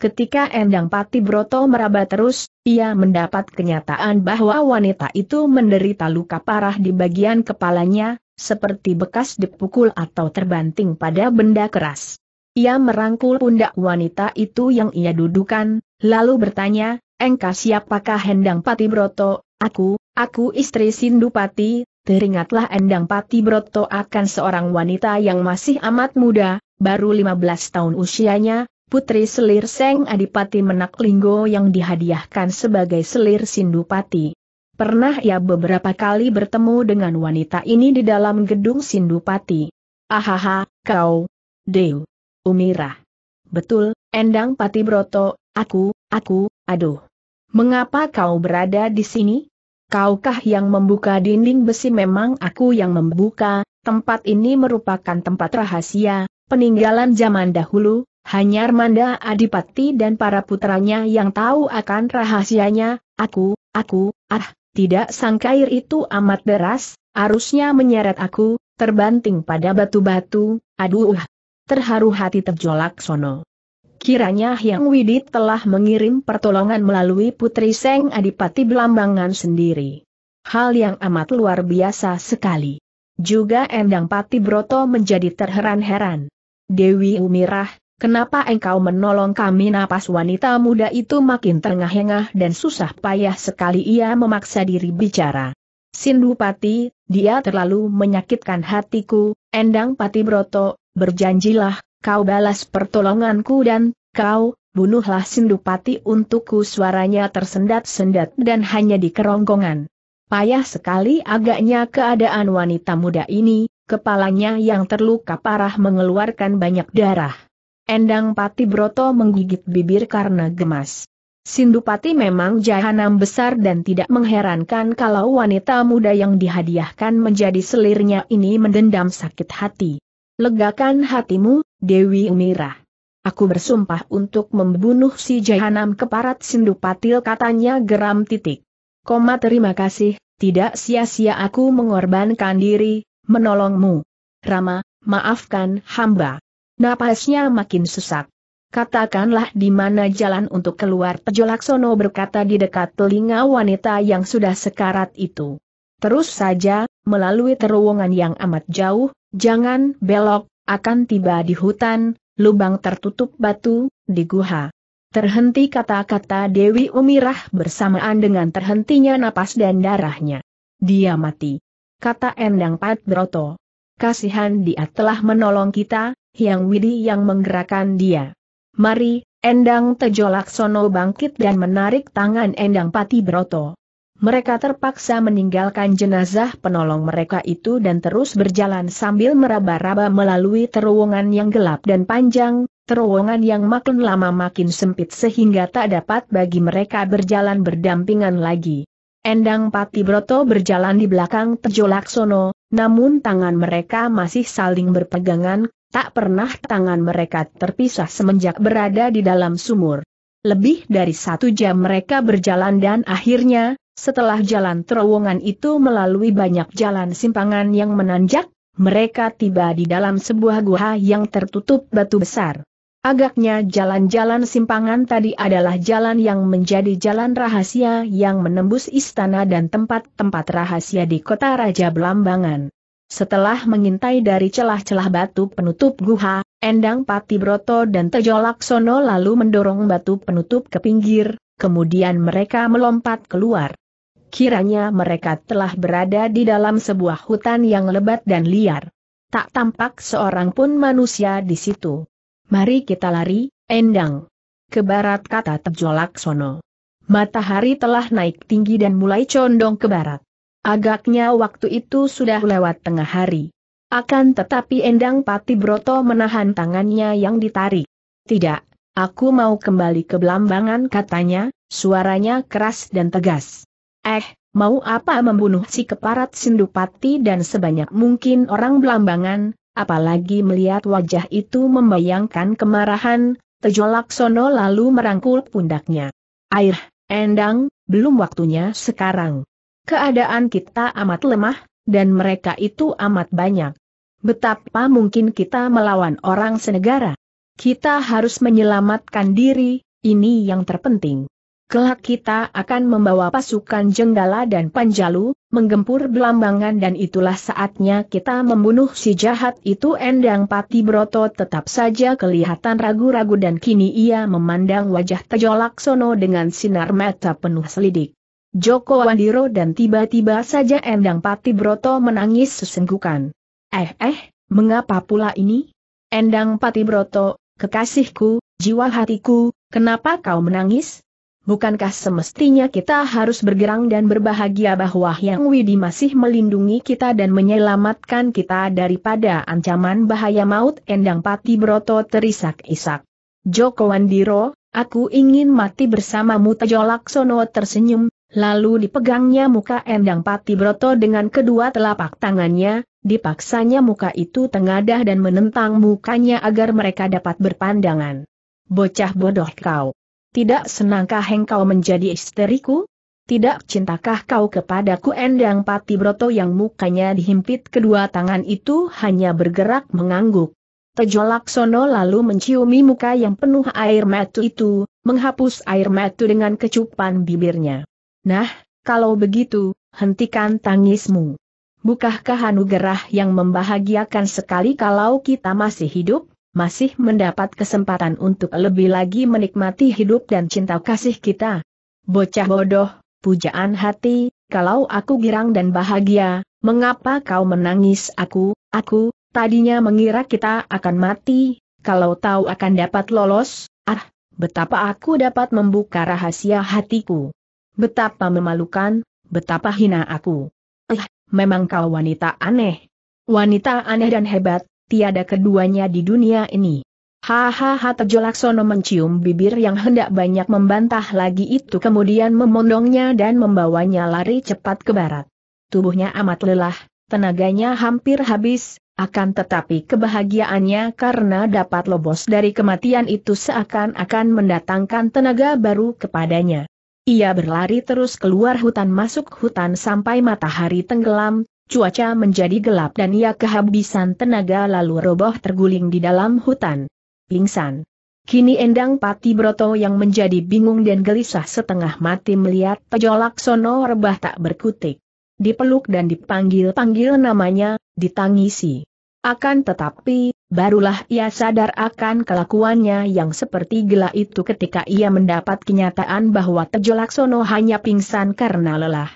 Ketika Endang Pati Broto meraba terus, ia mendapat kenyataan bahwa wanita itu menderita luka parah di bagian kepalanya, seperti bekas dipukul atau terbanting pada benda keras. Ia merangkul pundak wanita itu yang ia dudukan, lalu bertanya, Engkau siapakah Endang Pati Broto? Aku, aku istri Sindupati, teringatlah Endang Pati Broto akan seorang wanita yang masih amat muda, baru 15 tahun usianya, putri selir Seng Adipati Menaklinggo yang dihadiahkan sebagai selir Sindupati. Pernah ia beberapa kali bertemu dengan wanita ini di dalam gedung Sindupati. Ahaha, kau, Deu, Umirah. Betul, Endang Pati Broto, aku, aku, aduh. Mengapa kau berada di sini? Kaukah yang membuka dinding besi memang aku yang membuka, tempat ini merupakan tempat rahasia, peninggalan zaman dahulu, hanya Armanda Adipati dan para putranya yang tahu akan rahasianya, aku, aku, ah, tidak sangka itu amat deras, arusnya menyeret aku, terbanting pada batu-batu, aduh. Terharu hati terjolak sono. Kiranya Hyang Widit telah mengirim pertolongan melalui Putri Seng Adipati Belambangan sendiri. Hal yang amat luar biasa sekali. Juga Endang Pati Broto menjadi terheran-heran. Dewi Umirah, kenapa engkau menolong kami napas wanita muda itu makin terengah-engah dan susah payah sekali ia memaksa diri bicara. Sindu Pati, dia terlalu menyakitkan hatiku, Endang Pati Broto, berjanjilah kau balas pertolonganku dan, kau, bunuhlah Sindupati untukku suaranya tersendat-sendat dan hanya di kerongkongan. Payah sekali agaknya keadaan wanita muda ini, kepalanya yang terluka parah mengeluarkan banyak darah. Endang Pati Broto menggigit bibir karena gemas. Sindupati memang jahanam besar dan tidak mengherankan kalau wanita muda yang dihadiahkan menjadi selirnya ini mendendam sakit hati. Legakan hatimu, Dewi Umira, Aku bersumpah untuk membunuh si Jahanam keparat Sindupatil katanya geram titik. Koma terima kasih, tidak sia-sia aku mengorbankan diri, menolongmu. Rama, maafkan hamba. Napasnya makin sesak. Katakanlah di mana jalan untuk keluar Pejolaksono berkata di dekat telinga wanita yang sudah sekarat itu. Terus saja, melalui terowongan yang amat jauh, jangan belok, akan tiba di hutan, lubang tertutup batu, di guha. Terhenti kata-kata Dewi Umirah bersamaan dengan terhentinya napas dan darahnya. Dia mati. Kata Endang Pat Broto. Kasihan dia telah menolong kita, Yang Widi yang menggerakkan dia. Mari, Endang Tejolaksono bangkit dan menarik tangan Endang Pati Broto mereka terpaksa meninggalkan jenazah penolong mereka itu dan terus berjalan sambil meraba-raba melalui terowongan yang gelap dan panjang, terowongan yang makin lama makin sempit sehingga tak dapat bagi mereka berjalan berdampingan lagi. Endang Pati Broto berjalan di belakang Tejo Laksono, namun tangan mereka masih saling berpegangan, tak pernah tangan mereka terpisah semenjak berada di dalam sumur. Lebih dari satu jam mereka berjalan dan akhirnya, setelah jalan terowongan itu melalui banyak jalan simpangan yang menanjak, mereka tiba di dalam sebuah gua yang tertutup batu besar. Agaknya jalan-jalan simpangan tadi adalah jalan yang menjadi jalan rahasia yang menembus istana dan tempat-tempat rahasia di kota Raja Belambangan. Setelah mengintai dari celah-celah batu penutup guha, Endang Pati Broto dan Tejo Laksono lalu mendorong batu penutup ke pinggir, kemudian mereka melompat keluar. Kiranya mereka telah berada di dalam sebuah hutan yang lebat dan liar. Tak tampak seorang pun manusia di situ. Mari kita lari, Endang. Ke barat kata terjolak Sono. Matahari telah naik tinggi dan mulai condong ke barat. Agaknya waktu itu sudah lewat tengah hari. Akan tetapi Endang Pati Broto menahan tangannya yang ditarik. Tidak, aku mau kembali ke Belambangan katanya, suaranya keras dan tegas. Eh, mau apa membunuh si keparat Sindupati dan sebanyak mungkin orang belambangan, apalagi melihat wajah itu membayangkan kemarahan, Tejo Laksono lalu merangkul pundaknya. Air, Endang, belum waktunya sekarang. Keadaan kita amat lemah, dan mereka itu amat banyak. Betapa mungkin kita melawan orang senegara? Kita harus menyelamatkan diri, ini yang terpenting. Kelak kita akan membawa pasukan Jenggala dan Panjalu, menggempur Belambangan dan itulah saatnya kita membunuh si jahat itu Endang Pati Broto tetap saja kelihatan ragu-ragu dan kini ia memandang wajah Tejo Laksono dengan sinar mata penuh selidik. Joko Wandiro dan tiba-tiba saja Endang Pati Broto menangis sesenggukan. Eh eh, mengapa pula ini? Endang Pati Broto, kekasihku, jiwa hatiku, kenapa kau menangis? Bukankah semestinya kita harus bergerang dan berbahagia bahwa Yang Widi masih melindungi kita dan menyelamatkan kita daripada ancaman bahaya maut Endang Pati Broto terisak-isak. Joko Wandiro, aku ingin mati bersamamu Tejolak Sono tersenyum, lalu dipegangnya muka Endang Pati Broto dengan kedua telapak tangannya, dipaksanya muka itu tengadah dan menentang mukanya agar mereka dapat berpandangan. Bocah bodoh kau. Tidak senangkah engkau menjadi isteriku? Tidak cintakah kau kepadaku Endang Pati Broto yang mukanya dihimpit kedua tangan itu hanya bergerak mengangguk. Tejo Laksono lalu menciumi muka yang penuh air mata itu, menghapus air mata dengan kecupan bibirnya. Nah, kalau begitu, hentikan tangismu. Bukahkah anugerah yang membahagiakan sekali kalau kita masih hidup? masih mendapat kesempatan untuk lebih lagi menikmati hidup dan cinta kasih kita. Bocah bodoh, pujaan hati, kalau aku girang dan bahagia, mengapa kau menangis aku, aku, tadinya mengira kita akan mati, kalau tahu akan dapat lolos, ah, betapa aku dapat membuka rahasia hatiku. Betapa memalukan, betapa hina aku. Eh, memang kau wanita aneh. Wanita aneh dan hebat, tiada keduanya di dunia ini. Hahaha Tejolaksono mencium bibir yang hendak banyak membantah lagi itu kemudian memondongnya dan membawanya lari cepat ke barat. Tubuhnya amat lelah, tenaganya hampir habis, akan tetapi kebahagiaannya karena dapat lobos dari kematian itu seakan-akan mendatangkan tenaga baru kepadanya. Ia berlari terus keluar hutan masuk hutan sampai matahari tenggelam, cuaca menjadi gelap dan ia kehabisan tenaga lalu roboh terguling di dalam hutan. Pingsan. Kini Endang Pati Broto yang menjadi bingung dan gelisah setengah mati melihat pejolak sono rebah tak berkutik. Dipeluk dan dipanggil-panggil namanya, ditangisi. Akan tetapi, barulah ia sadar akan kelakuannya yang seperti gila itu ketika ia mendapat kenyataan bahwa Tejolaksono hanya pingsan karena lelah.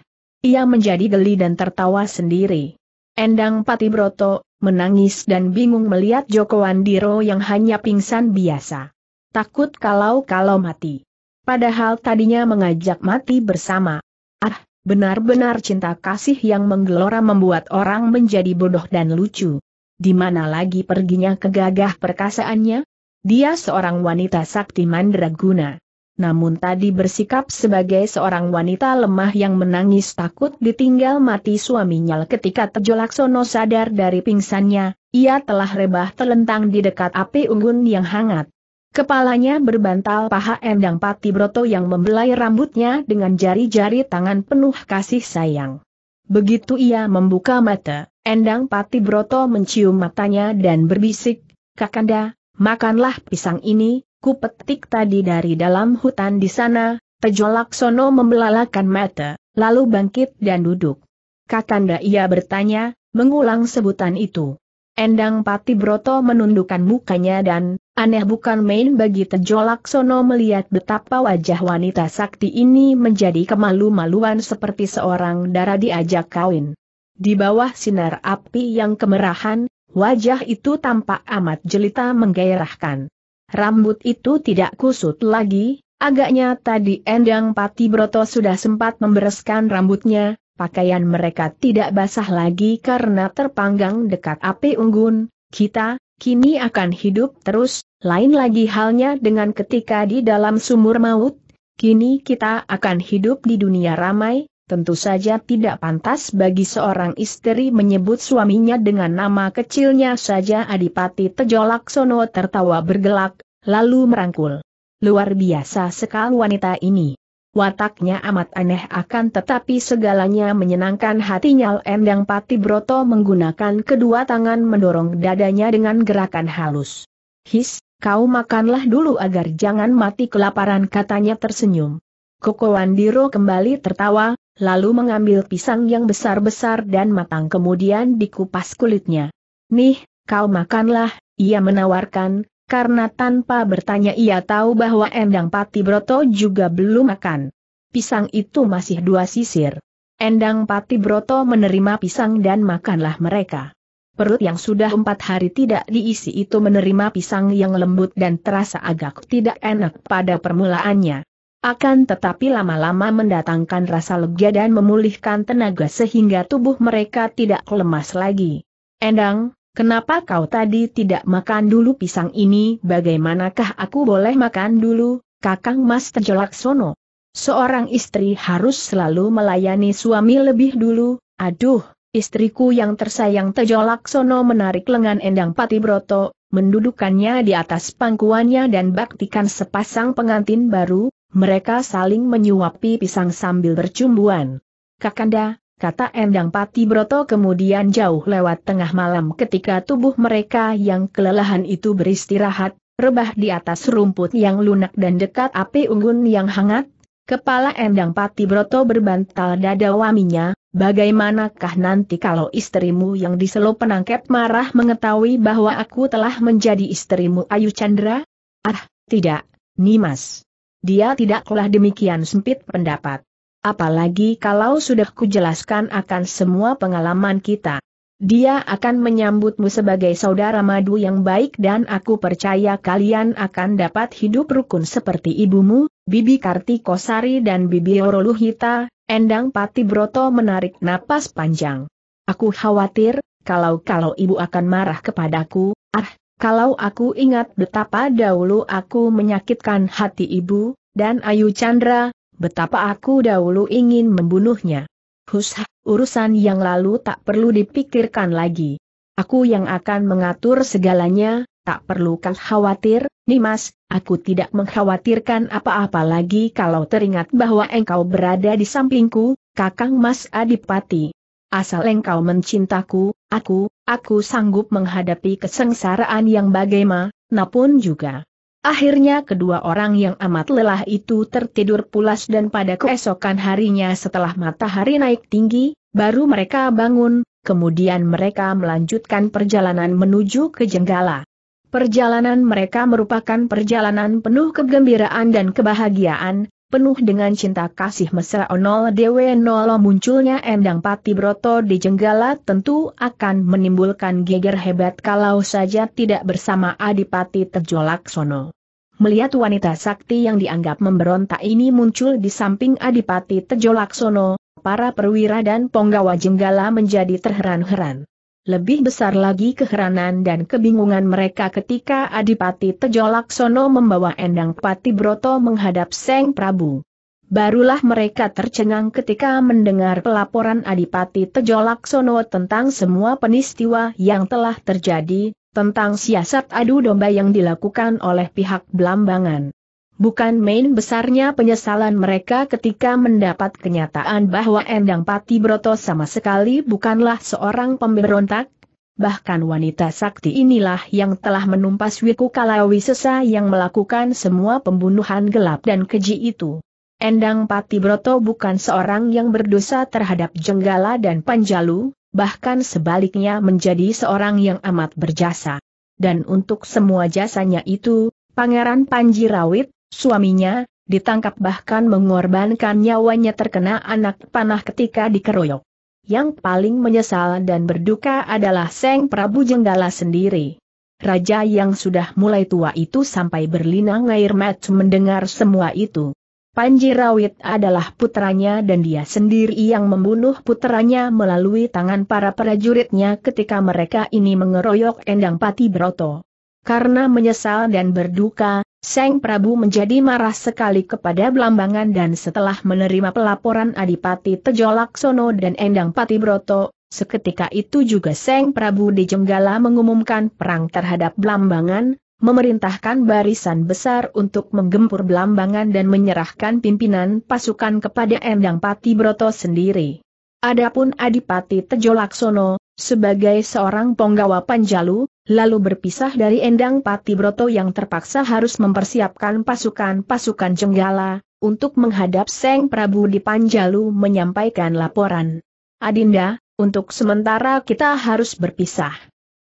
Ia menjadi geli dan tertawa sendiri. Endang Patibroto, menangis dan bingung melihat Joko Wandiro yang hanya pingsan biasa. Takut kalau-kalau mati. Padahal tadinya mengajak mati bersama. Ah, benar-benar cinta kasih yang menggelora membuat orang menjadi bodoh dan lucu. Di mana lagi perginya kegagah perkasaannya? Dia seorang wanita sakti mandraguna namun tadi bersikap sebagai seorang wanita lemah yang menangis takut ditinggal mati suaminya ketika Tejo Laksono sadar dari pingsannya, ia telah rebah terlentang di dekat api unggun yang hangat. Kepalanya berbantal paha Endang Pati Broto yang membelai rambutnya dengan jari-jari tangan penuh kasih sayang. Begitu ia membuka mata, Endang Pati Broto mencium matanya dan berbisik, Kakanda, makanlah pisang ini, ku petik tadi dari dalam hutan di sana, Pejolaksono membelalakan mata, lalu bangkit dan duduk. Kakanda ia bertanya, mengulang sebutan itu. Endang Pati Broto menundukkan mukanya dan, aneh bukan main bagi Tejolaksono melihat betapa wajah wanita sakti ini menjadi kemalu-maluan seperti seorang darah diajak kawin. Di bawah sinar api yang kemerahan, wajah itu tampak amat jelita menggairahkan. Rambut itu tidak kusut lagi, agaknya tadi Endang Pati Broto sudah sempat membereskan rambutnya, pakaian mereka tidak basah lagi karena terpanggang dekat api unggun, kita, kini akan hidup terus, lain lagi halnya dengan ketika di dalam sumur maut, kini kita akan hidup di dunia ramai, tentu saja tidak pantas bagi seorang istri menyebut suaminya dengan nama kecilnya saja Adipati Tejolak Sono tertawa bergelak, lalu merangkul. Luar biasa sekali wanita ini. Wataknya amat aneh akan tetapi segalanya menyenangkan hatinya Endang Pati Broto menggunakan kedua tangan mendorong dadanya dengan gerakan halus. His, kau makanlah dulu agar jangan mati kelaparan katanya tersenyum. Koko Wandiro kembali tertawa, lalu mengambil pisang yang besar-besar dan matang kemudian dikupas kulitnya. Nih, kau makanlah, ia menawarkan, karena tanpa bertanya ia tahu bahwa Endang Pati Broto juga belum makan. Pisang itu masih dua sisir. Endang Pati Broto menerima pisang dan makanlah mereka. Perut yang sudah empat hari tidak diisi itu menerima pisang yang lembut dan terasa agak tidak enak pada permulaannya. Akan tetapi lama-lama mendatangkan rasa lega dan memulihkan tenaga sehingga tubuh mereka tidak lemas lagi. Endang, kenapa kau tadi tidak makan dulu pisang ini? Bagaimanakah aku boleh makan dulu? Kakang Mas terjolak sono. Seorang istri harus selalu melayani suami lebih dulu, aduh, istriku yang tersayang tejolak sono menarik lengan Endang Patibroto, mendudukannya di atas pangkuannya dan baktikan sepasang pengantin baru, mereka saling menyuapi pisang sambil bercumbuan. Kakanda, kata Endang Pati Broto kemudian jauh lewat tengah malam ketika tubuh mereka yang kelelahan itu beristirahat, rebah di atas rumput yang lunak dan dekat api unggun yang hangat, kepala Endang Pati Broto berbantal dada waminya, bagaimanakah nanti kalau istrimu yang diselop penangkep marah mengetahui bahwa aku telah menjadi istrimu Ayu Chandra? Ah, tidak, Nimas dia tidaklah demikian sempit pendapat. Apalagi kalau sudah kujelaskan akan semua pengalaman kita. Dia akan menyambutmu sebagai saudara madu yang baik dan aku percaya kalian akan dapat hidup rukun seperti ibumu, Bibi Kartikosari dan Bibi Oroluhita, Endang Pati Broto menarik napas panjang. Aku khawatir, kalau-kalau ibu akan marah kepadaku, ah, kalau aku ingat betapa dahulu aku menyakitkan hati ibu, dan Ayu Chandra, betapa aku dahulu ingin membunuhnya. Hus, urusan yang lalu tak perlu dipikirkan lagi. Aku yang akan mengatur segalanya, tak perlu kau khawatir, Nimas, aku tidak mengkhawatirkan apa-apa lagi kalau teringat bahwa engkau berada di sampingku, Kakang Mas Adipati. Asal engkau mencintaku, aku, aku sanggup menghadapi kesengsaraan yang bagaimana, napun juga. Akhirnya kedua orang yang amat lelah itu tertidur pulas dan pada keesokan harinya setelah matahari naik tinggi, baru mereka bangun, kemudian mereka melanjutkan perjalanan menuju ke Jenggala. Perjalanan mereka merupakan perjalanan penuh kegembiraan dan kebahagiaan, Penuh dengan cinta kasih mesra onol dewe nolo munculnya Endang Pati Broto di Jenggala tentu akan menimbulkan geger hebat kalau saja tidak bersama Adipati Terjolaksono. Melihat wanita sakti yang dianggap memberontak ini muncul di samping Adipati Terjolaksono, para perwira dan penggawa Jenggala menjadi terheran-heran. Lebih besar lagi keheranan dan kebingungan mereka ketika Adipati Tejolaksono membawa Endang Pati Broto menghadap Seng Prabu. Barulah mereka tercengang ketika mendengar pelaporan Adipati Tejolaksono tentang semua peristiwa yang telah terjadi, tentang siasat adu domba yang dilakukan oleh pihak Belambangan. Bukan main besarnya penyesalan mereka ketika mendapat kenyataan bahwa Endang Pati Broto sama sekali bukanlah seorang pemberontak, bahkan wanita sakti inilah yang telah menumpas Wiku Kalawisesa yang melakukan semua pembunuhan gelap dan keji itu. Endang Pati Broto bukan seorang yang berdosa terhadap Jenggala dan Panjalu, bahkan sebaliknya menjadi seorang yang amat berjasa. Dan untuk semua jasanya itu, Pangeran Panji Rawit, Suaminya, ditangkap bahkan mengorbankan nyawanya terkena anak panah ketika dikeroyok. Yang paling menyesal dan berduka adalah Seng Prabu Jenggala sendiri. Raja yang sudah mulai tua itu sampai berlinang air mata mendengar semua itu. Panji Rawit adalah putranya dan dia sendiri yang membunuh putranya melalui tangan para prajuritnya ketika mereka ini mengeroyok Endang Pati Broto. Karena menyesal dan berduka, Seng Prabu menjadi marah sekali kepada Belambangan dan setelah menerima pelaporan Adipati Tejolaksono dan Endang Pati Broto, seketika itu juga Seng Prabu di Jenggala mengumumkan perang terhadap Belambangan, memerintahkan barisan besar untuk menggempur Belambangan dan menyerahkan pimpinan pasukan kepada Endang Pati Broto sendiri. Adapun Adipati Tejolaksono, sebagai seorang penggawa Panjalu, lalu berpisah dari Endang Pati Broto yang terpaksa harus mempersiapkan pasukan-pasukan Jenggala, untuk menghadap Seng Prabu di Panjalu menyampaikan laporan. Adinda, untuk sementara kita harus berpisah.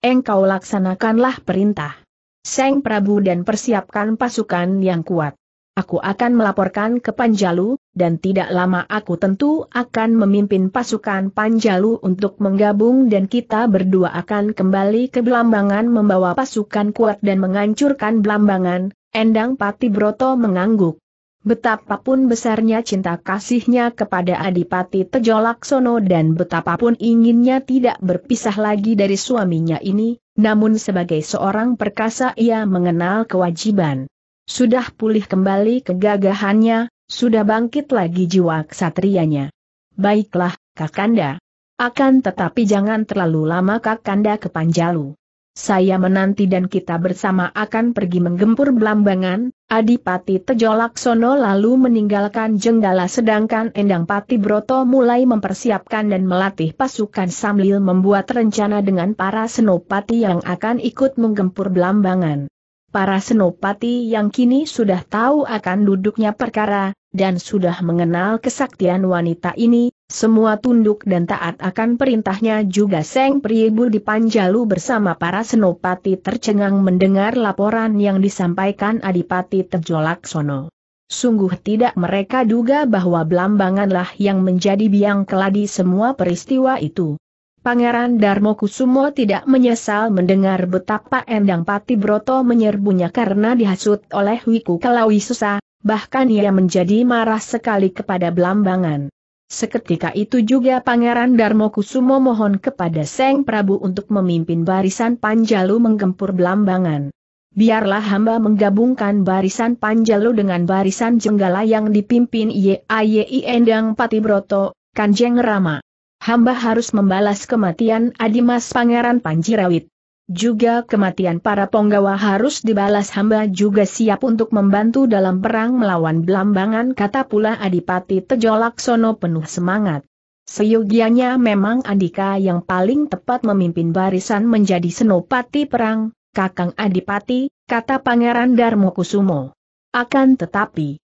Engkau laksanakanlah perintah. Seng Prabu dan persiapkan pasukan yang kuat. Aku akan melaporkan ke Panjalu, dan tidak lama aku tentu akan memimpin pasukan Panjalu untuk menggabung dan kita berdua akan kembali ke Belambangan membawa pasukan kuat dan menghancurkan Belambangan, Endang Pati Broto mengangguk. Betapapun besarnya cinta kasihnya kepada Adipati Tejolaksono dan betapapun inginnya tidak berpisah lagi dari suaminya ini, namun sebagai seorang perkasa ia mengenal kewajiban. Sudah pulih kembali kegagahannya, sudah bangkit lagi jiwa ksatrianya. Baiklah, Kakanda. Akan tetapi jangan terlalu lama Kakanda ke Panjalu. Saya menanti dan kita bersama akan pergi menggempur Belambangan, Adipati Tejolaksono lalu meninggalkan Jenggala sedangkan Endang Pati Broto mulai mempersiapkan dan melatih pasukan sambil membuat rencana dengan para senopati yang akan ikut menggempur Belambangan para senopati yang kini sudah tahu akan duduknya perkara, dan sudah mengenal kesaktian wanita ini, semua tunduk dan taat akan perintahnya juga Seng Priibu di Panjalu bersama para senopati tercengang mendengar laporan yang disampaikan Adipati Terjolaksono. Sungguh tidak mereka duga bahwa Belambanganlah yang menjadi biang keladi semua peristiwa itu. Pangeran Darmo Kusumo tidak menyesal mendengar betapa Endang Pati Broto menyerbunya karena dihasut oleh Wiku Kelawi Susa, bahkan ia menjadi marah sekali kepada Belambangan. Seketika itu juga Pangeran Darmo Kusumo mohon kepada Seng Prabu untuk memimpin barisan Panjalu menggempur Belambangan. Biarlah hamba menggabungkan barisan Panjalu dengan barisan Jenggala yang dipimpin Yiai Endang Pati Broto, Kanjeng Rama hamba harus membalas kematian Adimas Pangeran Panjirawit. Juga kematian para penggawa harus dibalas hamba juga siap untuk membantu dalam perang melawan Belambangan kata pula Adipati Tejolaksono penuh semangat. Seyogianya memang Andika yang paling tepat memimpin barisan menjadi senopati perang, Kakang Adipati, kata Pangeran Darmokusumo. Akan tetapi,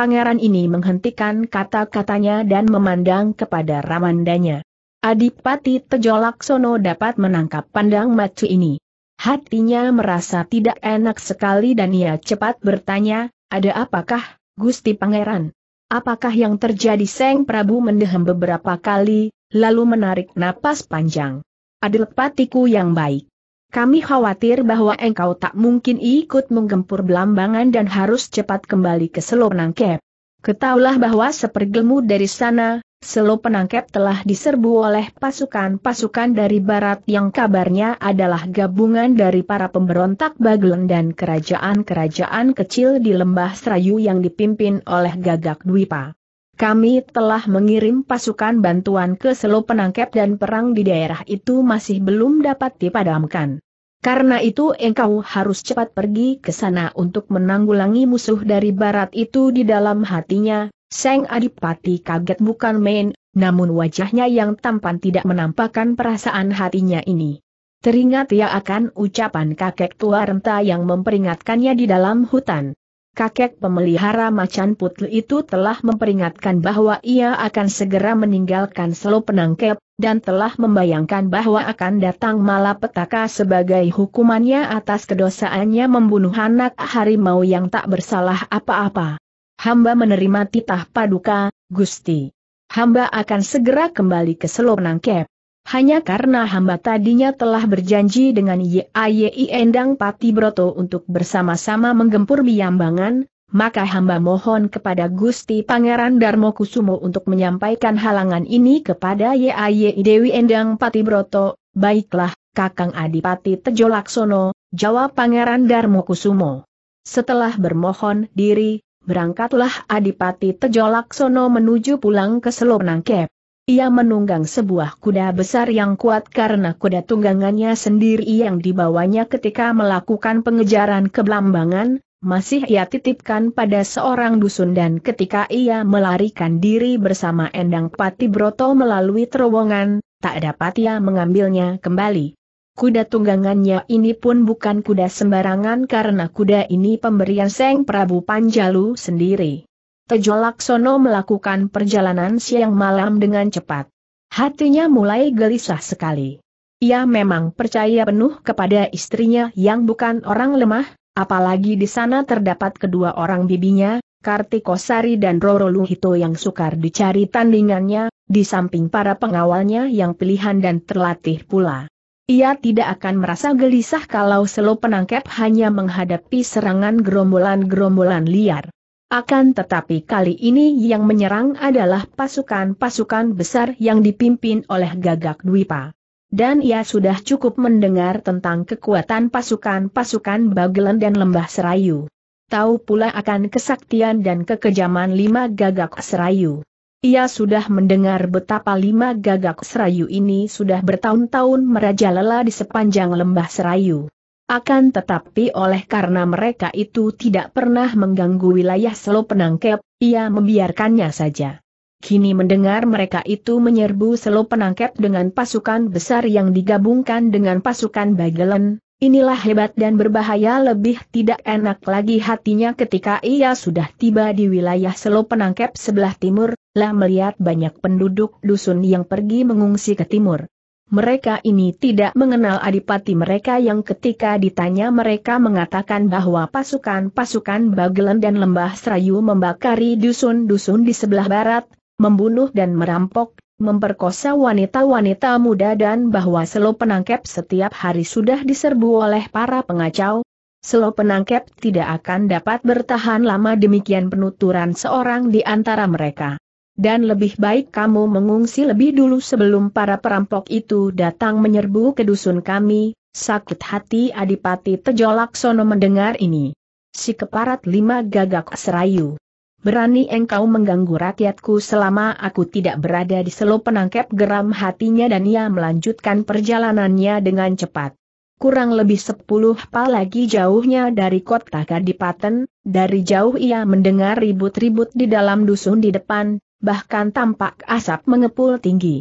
Pangeran ini menghentikan kata-katanya dan memandang kepada Ramandanya. Adipati Tejolaksono dapat menangkap pandang macu ini. Hatinya merasa tidak enak sekali dan ia cepat bertanya, ada apakah, Gusti Pangeran? Apakah yang terjadi Seng Prabu mendehem beberapa kali, lalu menarik napas panjang? Adipatiku yang baik. Kami khawatir bahwa engkau tak mungkin ikut menggempur belambangan dan harus cepat kembali ke selo penangkep. Ketahuilah bahwa sepergelmu dari sana, selo penangkep telah diserbu oleh pasukan-pasukan dari barat yang kabarnya adalah gabungan dari para pemberontak Bagelen dan kerajaan-kerajaan kecil di Lembah Serayu yang dipimpin oleh Gagak Dwipa. Kami telah mengirim pasukan bantuan ke selo penangkap dan perang di daerah itu masih belum dapat dipadamkan. Karena itu engkau harus cepat pergi ke sana untuk menanggulangi musuh dari barat itu di dalam hatinya, Seng Adipati kaget bukan main, namun wajahnya yang tampan tidak menampakkan perasaan hatinya ini. Teringat ia akan ucapan kakek tua renta yang memperingatkannya di dalam hutan kakek pemelihara macan putih itu telah memperingatkan bahwa ia akan segera meninggalkan selo penangkep, dan telah membayangkan bahwa akan datang malapetaka sebagai hukumannya atas kedosaannya membunuh anak harimau yang tak bersalah apa-apa. Hamba menerima titah paduka, Gusti. Hamba akan segera kembali ke selo penangkep. Hanya karena hamba tadinya telah berjanji dengan YAYI Endang Pati Broto untuk bersama-sama menggempur Biambangan, maka hamba mohon kepada Gusti Pangeran Darmo Kusumo untuk menyampaikan halangan ini kepada YAYI Dewi Endang Pati Broto, baiklah, Kakang Adipati Tejo Laksono, jawab Pangeran Darmo Kusumo. Setelah bermohon diri, berangkatlah Adipati Tejo Laksono menuju pulang ke Selonangkep. Ia menunggang sebuah kuda besar yang kuat karena kuda tunggangannya sendiri yang dibawanya ketika melakukan pengejaran ke Blambangan, masih ia titipkan pada seorang dusun dan ketika ia melarikan diri bersama Endang Pati Broto melalui terowongan, tak dapat ia mengambilnya kembali. Kuda tunggangannya ini pun bukan kuda sembarangan karena kuda ini pemberian Seng Prabu Panjalu sendiri. Tejo Laksono melakukan perjalanan siang malam dengan cepat. Hatinya mulai gelisah sekali. Ia memang percaya penuh kepada istrinya yang bukan orang lemah, apalagi di sana terdapat kedua orang bibinya, Kartikosari dan Roro Luhito yang sukar dicari tandingannya, di samping para pengawalnya yang pilihan dan terlatih pula. Ia tidak akan merasa gelisah kalau selo penangkap hanya menghadapi serangan gerombolan-gerombolan liar. Akan tetapi kali ini yang menyerang adalah pasukan-pasukan besar yang dipimpin oleh Gagak Dwipa. Dan ia sudah cukup mendengar tentang kekuatan pasukan-pasukan Bagelan dan Lembah Serayu. Tahu pula akan kesaktian dan kekejaman lima Gagak Serayu. Ia sudah mendengar betapa lima Gagak Serayu ini sudah bertahun-tahun merajalela di sepanjang Lembah Serayu. Akan tetapi oleh karena mereka itu tidak pernah mengganggu wilayah selo penangkep, ia membiarkannya saja. Kini mendengar mereka itu menyerbu selo penangkep dengan pasukan besar yang digabungkan dengan pasukan bagelen, inilah hebat dan berbahaya lebih tidak enak lagi hatinya ketika ia sudah tiba di wilayah selo penangkep sebelah timur, lah melihat banyak penduduk dusun yang pergi mengungsi ke timur. Mereka ini tidak mengenal adipati mereka yang ketika ditanya mereka mengatakan bahwa pasukan-pasukan Bagelen dan Lembah Serayu membakari dusun-dusun di sebelah barat, membunuh dan merampok, memperkosa wanita-wanita muda dan bahwa selo penangkep setiap hari sudah diserbu oleh para pengacau. Selo penangkep tidak akan dapat bertahan lama demikian penuturan seorang di antara mereka. Dan lebih baik kamu mengungsi lebih dulu sebelum para perampok itu datang menyerbu ke dusun kami, sakit hati Adipati Tejo Laksono mendengar ini. Si keparat lima gagak serayu. Berani engkau mengganggu rakyatku selama aku tidak berada di selo penangkep geram hatinya dan ia melanjutkan perjalanannya dengan cepat. Kurang lebih sepuluh pal lagi jauhnya dari kota Kadipaten, dari jauh ia mendengar ribut-ribut di dalam dusun di depan, bahkan tampak asap mengepul tinggi.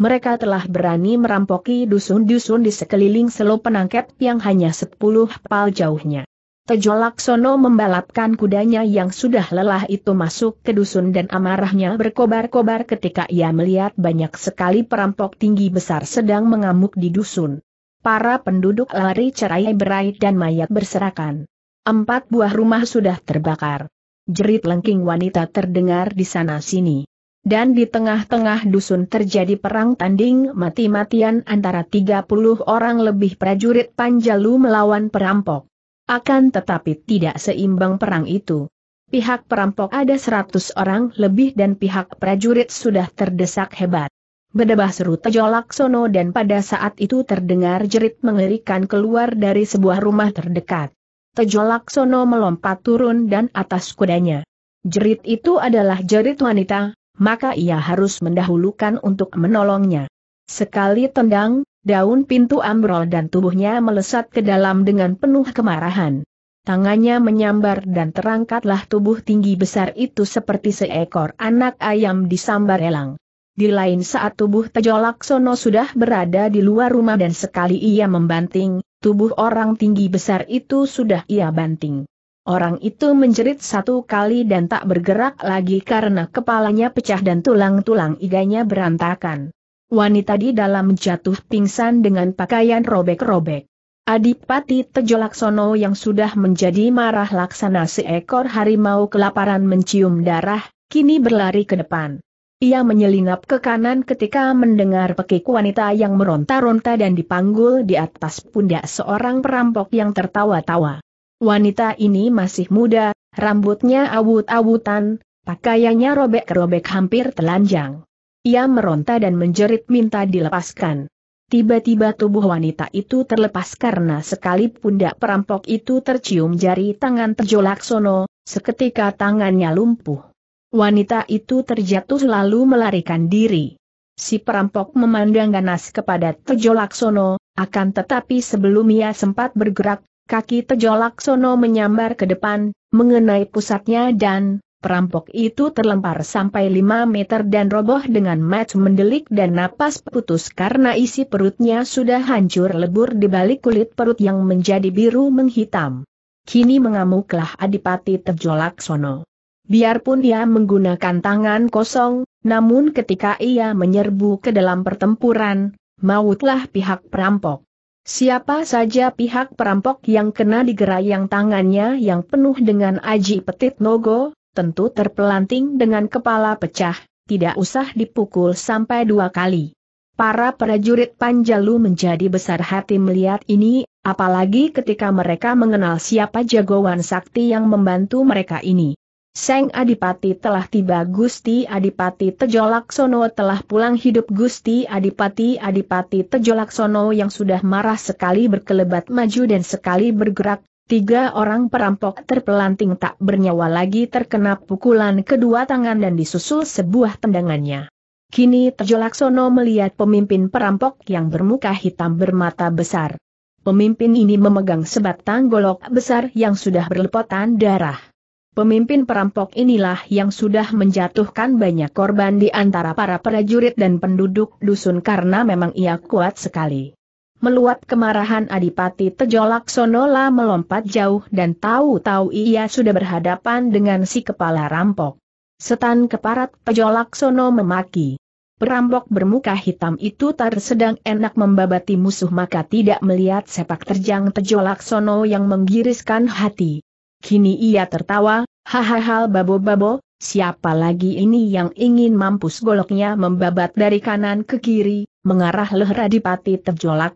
Mereka telah berani merampoki dusun-dusun di sekeliling selo penangkep yang hanya sepuluh pal jauhnya. Tejo Laksono membalapkan kudanya yang sudah lelah itu masuk ke dusun dan amarahnya berkobar-kobar ketika ia melihat banyak sekali perampok tinggi besar sedang mengamuk di dusun. Para penduduk lari cerai berai dan mayat berserakan. Empat buah rumah sudah terbakar jerit lengking wanita terdengar di sana-sini. Dan di tengah-tengah dusun terjadi perang tanding mati-matian antara 30 orang lebih prajurit Panjalu melawan perampok. Akan tetapi tidak seimbang perang itu. Pihak perampok ada 100 orang lebih dan pihak prajurit sudah terdesak hebat. Bedebah seru tejolak sono dan pada saat itu terdengar jerit mengerikan keluar dari sebuah rumah terdekat. Tejo Laksono melompat turun dan atas kudanya. Jerit itu adalah jerit wanita, maka ia harus mendahulukan untuk menolongnya. Sekali tendang, daun pintu ambrol dan tubuhnya melesat ke dalam dengan penuh kemarahan. Tangannya menyambar dan terangkatlah tubuh tinggi besar itu seperti seekor anak ayam disambar elang. Di lain saat tubuh Tejo Laksono sudah berada di luar rumah dan sekali ia membanting, Tubuh orang tinggi besar itu sudah ia banting. Orang itu menjerit satu kali dan tak bergerak lagi karena kepalanya pecah dan tulang-tulang iganya berantakan. Wanita di dalam jatuh pingsan dengan pakaian robek-robek. Adipati Tejolaksono yang sudah menjadi marah laksana seekor harimau kelaparan mencium darah, kini berlari ke depan. Ia menyelinap ke kanan ketika mendengar pekik wanita yang meronta-ronta dan dipanggul di atas pundak seorang perampok yang tertawa-tawa. Wanita ini masih muda, rambutnya awut-awutan, pakaiannya robek-robek hampir telanjang. Ia meronta dan menjerit minta dilepaskan. Tiba-tiba tubuh wanita itu terlepas karena sekali pundak perampok itu tercium jari tangan terjolak sono, seketika tangannya lumpuh. Wanita itu terjatuh lalu melarikan diri. Si perampok memandang ganas kepada Tejo Laksono, akan tetapi sebelum ia sempat bergerak, kaki Tejo Laksono menyambar ke depan, mengenai pusatnya dan, perampok itu terlempar sampai 5 meter dan roboh dengan match mendelik dan napas putus karena isi perutnya sudah hancur lebur di balik kulit perut yang menjadi biru menghitam. Kini mengamuklah Adipati Tejo Laksono. Biarpun dia menggunakan tangan kosong, namun ketika ia menyerbu ke dalam pertempuran, mautlah pihak perampok. Siapa saja pihak perampok yang kena yang tangannya yang penuh dengan aji petit nogo, tentu terpelanting dengan kepala pecah, tidak usah dipukul sampai dua kali. Para prajurit Panjalu menjadi besar hati melihat ini, apalagi ketika mereka mengenal siapa jagoan sakti yang membantu mereka ini. Seng Adipati telah tiba Gusti Adipati Tejolaksono telah pulang hidup Gusti Adipati Adipati Tejolaksono yang sudah marah sekali berkelebat maju dan sekali bergerak, tiga orang perampok terpelanting tak bernyawa lagi terkena pukulan kedua tangan dan disusul sebuah tendangannya. Kini Tejolaksono melihat pemimpin perampok yang bermuka hitam bermata besar. Pemimpin ini memegang sebatang golok besar yang sudah berlepotan darah. Pemimpin perampok inilah yang sudah menjatuhkan banyak korban di antara para prajurit dan penduduk dusun karena memang ia kuat sekali. Meluap kemarahan Adipati Tejo Laksonola melompat jauh dan tahu-tahu ia sudah berhadapan dengan si kepala rampok. Setan keparat Tejo Laksono memaki. Perampok bermuka hitam itu tersedang enak membabati musuh maka tidak melihat sepak terjang Tejo Laksono yang menggiriskan hati. Kini ia tertawa, hahaha babo-babo, siapa lagi ini yang ingin mampus goloknya membabat dari kanan ke kiri, mengarah leher Adipati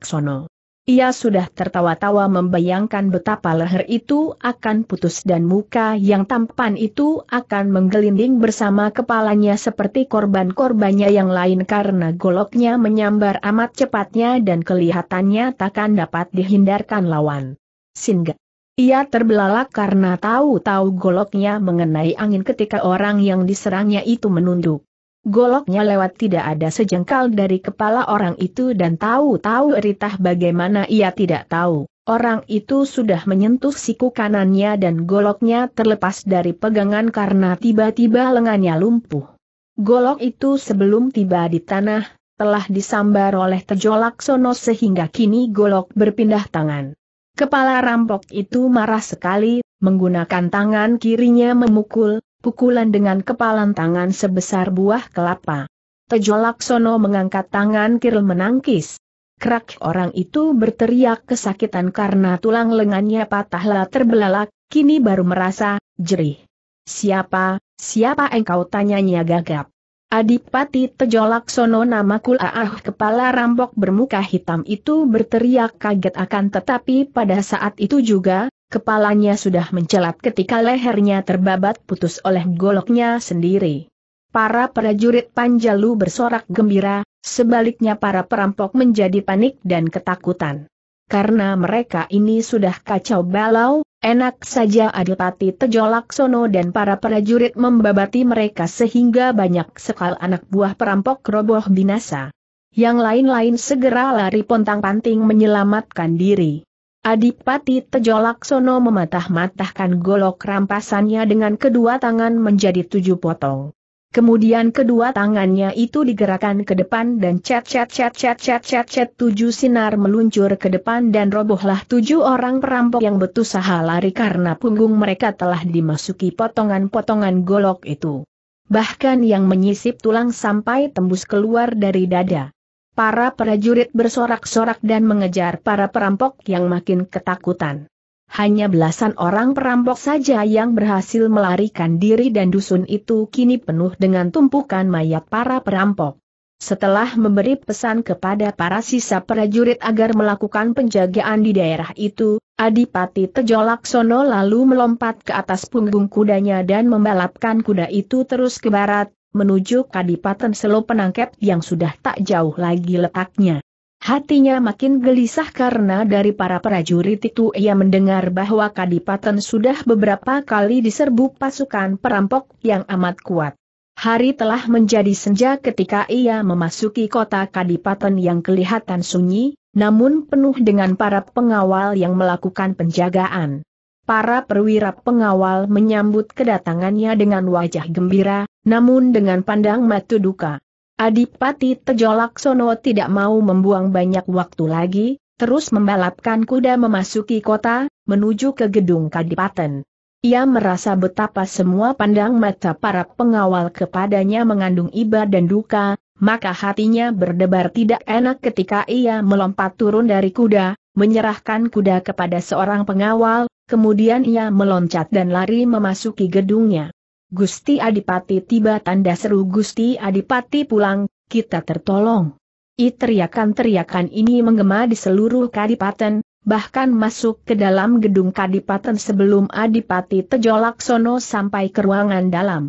sono. Ia sudah tertawa-tawa membayangkan betapa leher itu akan putus dan muka yang tampan itu akan menggelinding bersama kepalanya seperti korban-korbannya yang lain karena goloknya menyambar amat cepatnya dan kelihatannya takkan dapat dihindarkan lawan. Singgah. Ia terbelalak karena tahu-tahu goloknya mengenai angin ketika orang yang diserangnya itu menunduk. Goloknya lewat tidak ada sejengkal dari kepala orang itu dan tahu-tahu eritah bagaimana ia tidak tahu. Orang itu sudah menyentuh siku kanannya dan goloknya terlepas dari pegangan karena tiba-tiba lengannya lumpuh. Golok itu sebelum tiba di tanah, telah disambar oleh tejolak sono sehingga kini golok berpindah tangan. Kepala rampok itu marah sekali, menggunakan tangan kirinya memukul, pukulan dengan kepalan tangan sebesar buah kelapa. Tejo Laksono mengangkat tangan kiril menangkis. Kerak orang itu berteriak kesakitan karena tulang lengannya patahlah terbelalak, kini baru merasa, jerih. Siapa, siapa engkau tanyanya gagap. Adipati Tejolaksono Laksono nama Kulaah kepala rampok bermuka hitam itu berteriak kaget akan tetapi pada saat itu juga, kepalanya sudah mencelat ketika lehernya terbabat putus oleh goloknya sendiri. Para prajurit Panjalu bersorak gembira, sebaliknya para perampok menjadi panik dan ketakutan karena mereka ini sudah kacau balau, enak saja Adipati Tejolaksono dan para prajurit membabati mereka sehingga banyak sekali anak buah perampok roboh binasa. Yang lain-lain segera lari pontang-panting menyelamatkan diri. Adipati Tejolaksono mematah-matahkan golok rampasannya dengan kedua tangan menjadi tujuh potong. Kemudian kedua tangannya itu digerakkan ke depan dan cet cet cet cet cet cet cet tujuh sinar meluncur ke depan dan robohlah tujuh orang perampok yang betusaha lari karena punggung mereka telah dimasuki potongan-potongan golok itu. Bahkan yang menyisip tulang sampai tembus keluar dari dada. Para prajurit bersorak-sorak dan mengejar para perampok yang makin ketakutan hanya belasan orang perampok saja yang berhasil melarikan diri dan dusun itu kini penuh dengan tumpukan mayat para perampok. Setelah memberi pesan kepada para sisa prajurit agar melakukan penjagaan di daerah itu, Adipati Tejolaksono lalu melompat ke atas punggung kudanya dan membalapkan kuda itu terus ke barat, menuju Kadipaten Selo Penangkep yang sudah tak jauh lagi letaknya. Hatinya makin gelisah karena dari para prajurit itu ia mendengar bahwa Kadipaten sudah beberapa kali diserbu pasukan perampok yang amat kuat. Hari telah menjadi senja ketika ia memasuki kota Kadipaten yang kelihatan sunyi, namun penuh dengan para pengawal yang melakukan penjagaan. Para perwira pengawal menyambut kedatangannya dengan wajah gembira, namun dengan pandang mata duka. Adipati Tejo Laksono tidak mau membuang banyak waktu lagi, terus membalapkan kuda memasuki kota, menuju ke gedung kadipaten. Ia merasa betapa semua pandang mata para pengawal kepadanya mengandung iba dan duka, maka hatinya berdebar tidak enak ketika ia melompat turun dari kuda, menyerahkan kuda kepada seorang pengawal, kemudian ia meloncat dan lari memasuki gedungnya. Gusti Adipati tiba tanda seru Gusti Adipati pulang, kita tertolong. I teriakan-teriakan ini menggema di seluruh kadipaten, bahkan masuk ke dalam gedung kadipaten sebelum Adipati Tejolaksono Sono sampai ke ruangan dalam.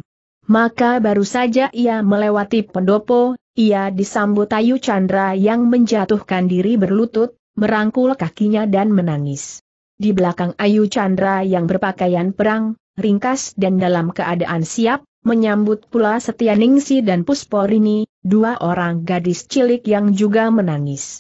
Maka baru saja ia melewati pendopo, ia disambut Ayu Chandra yang menjatuhkan diri berlutut, merangkul kakinya dan menangis. Di belakang Ayu Chandra yang berpakaian perang, ringkas dan dalam keadaan siap, menyambut pula Setia Ningsi dan Pusporini, dua orang gadis cilik yang juga menangis.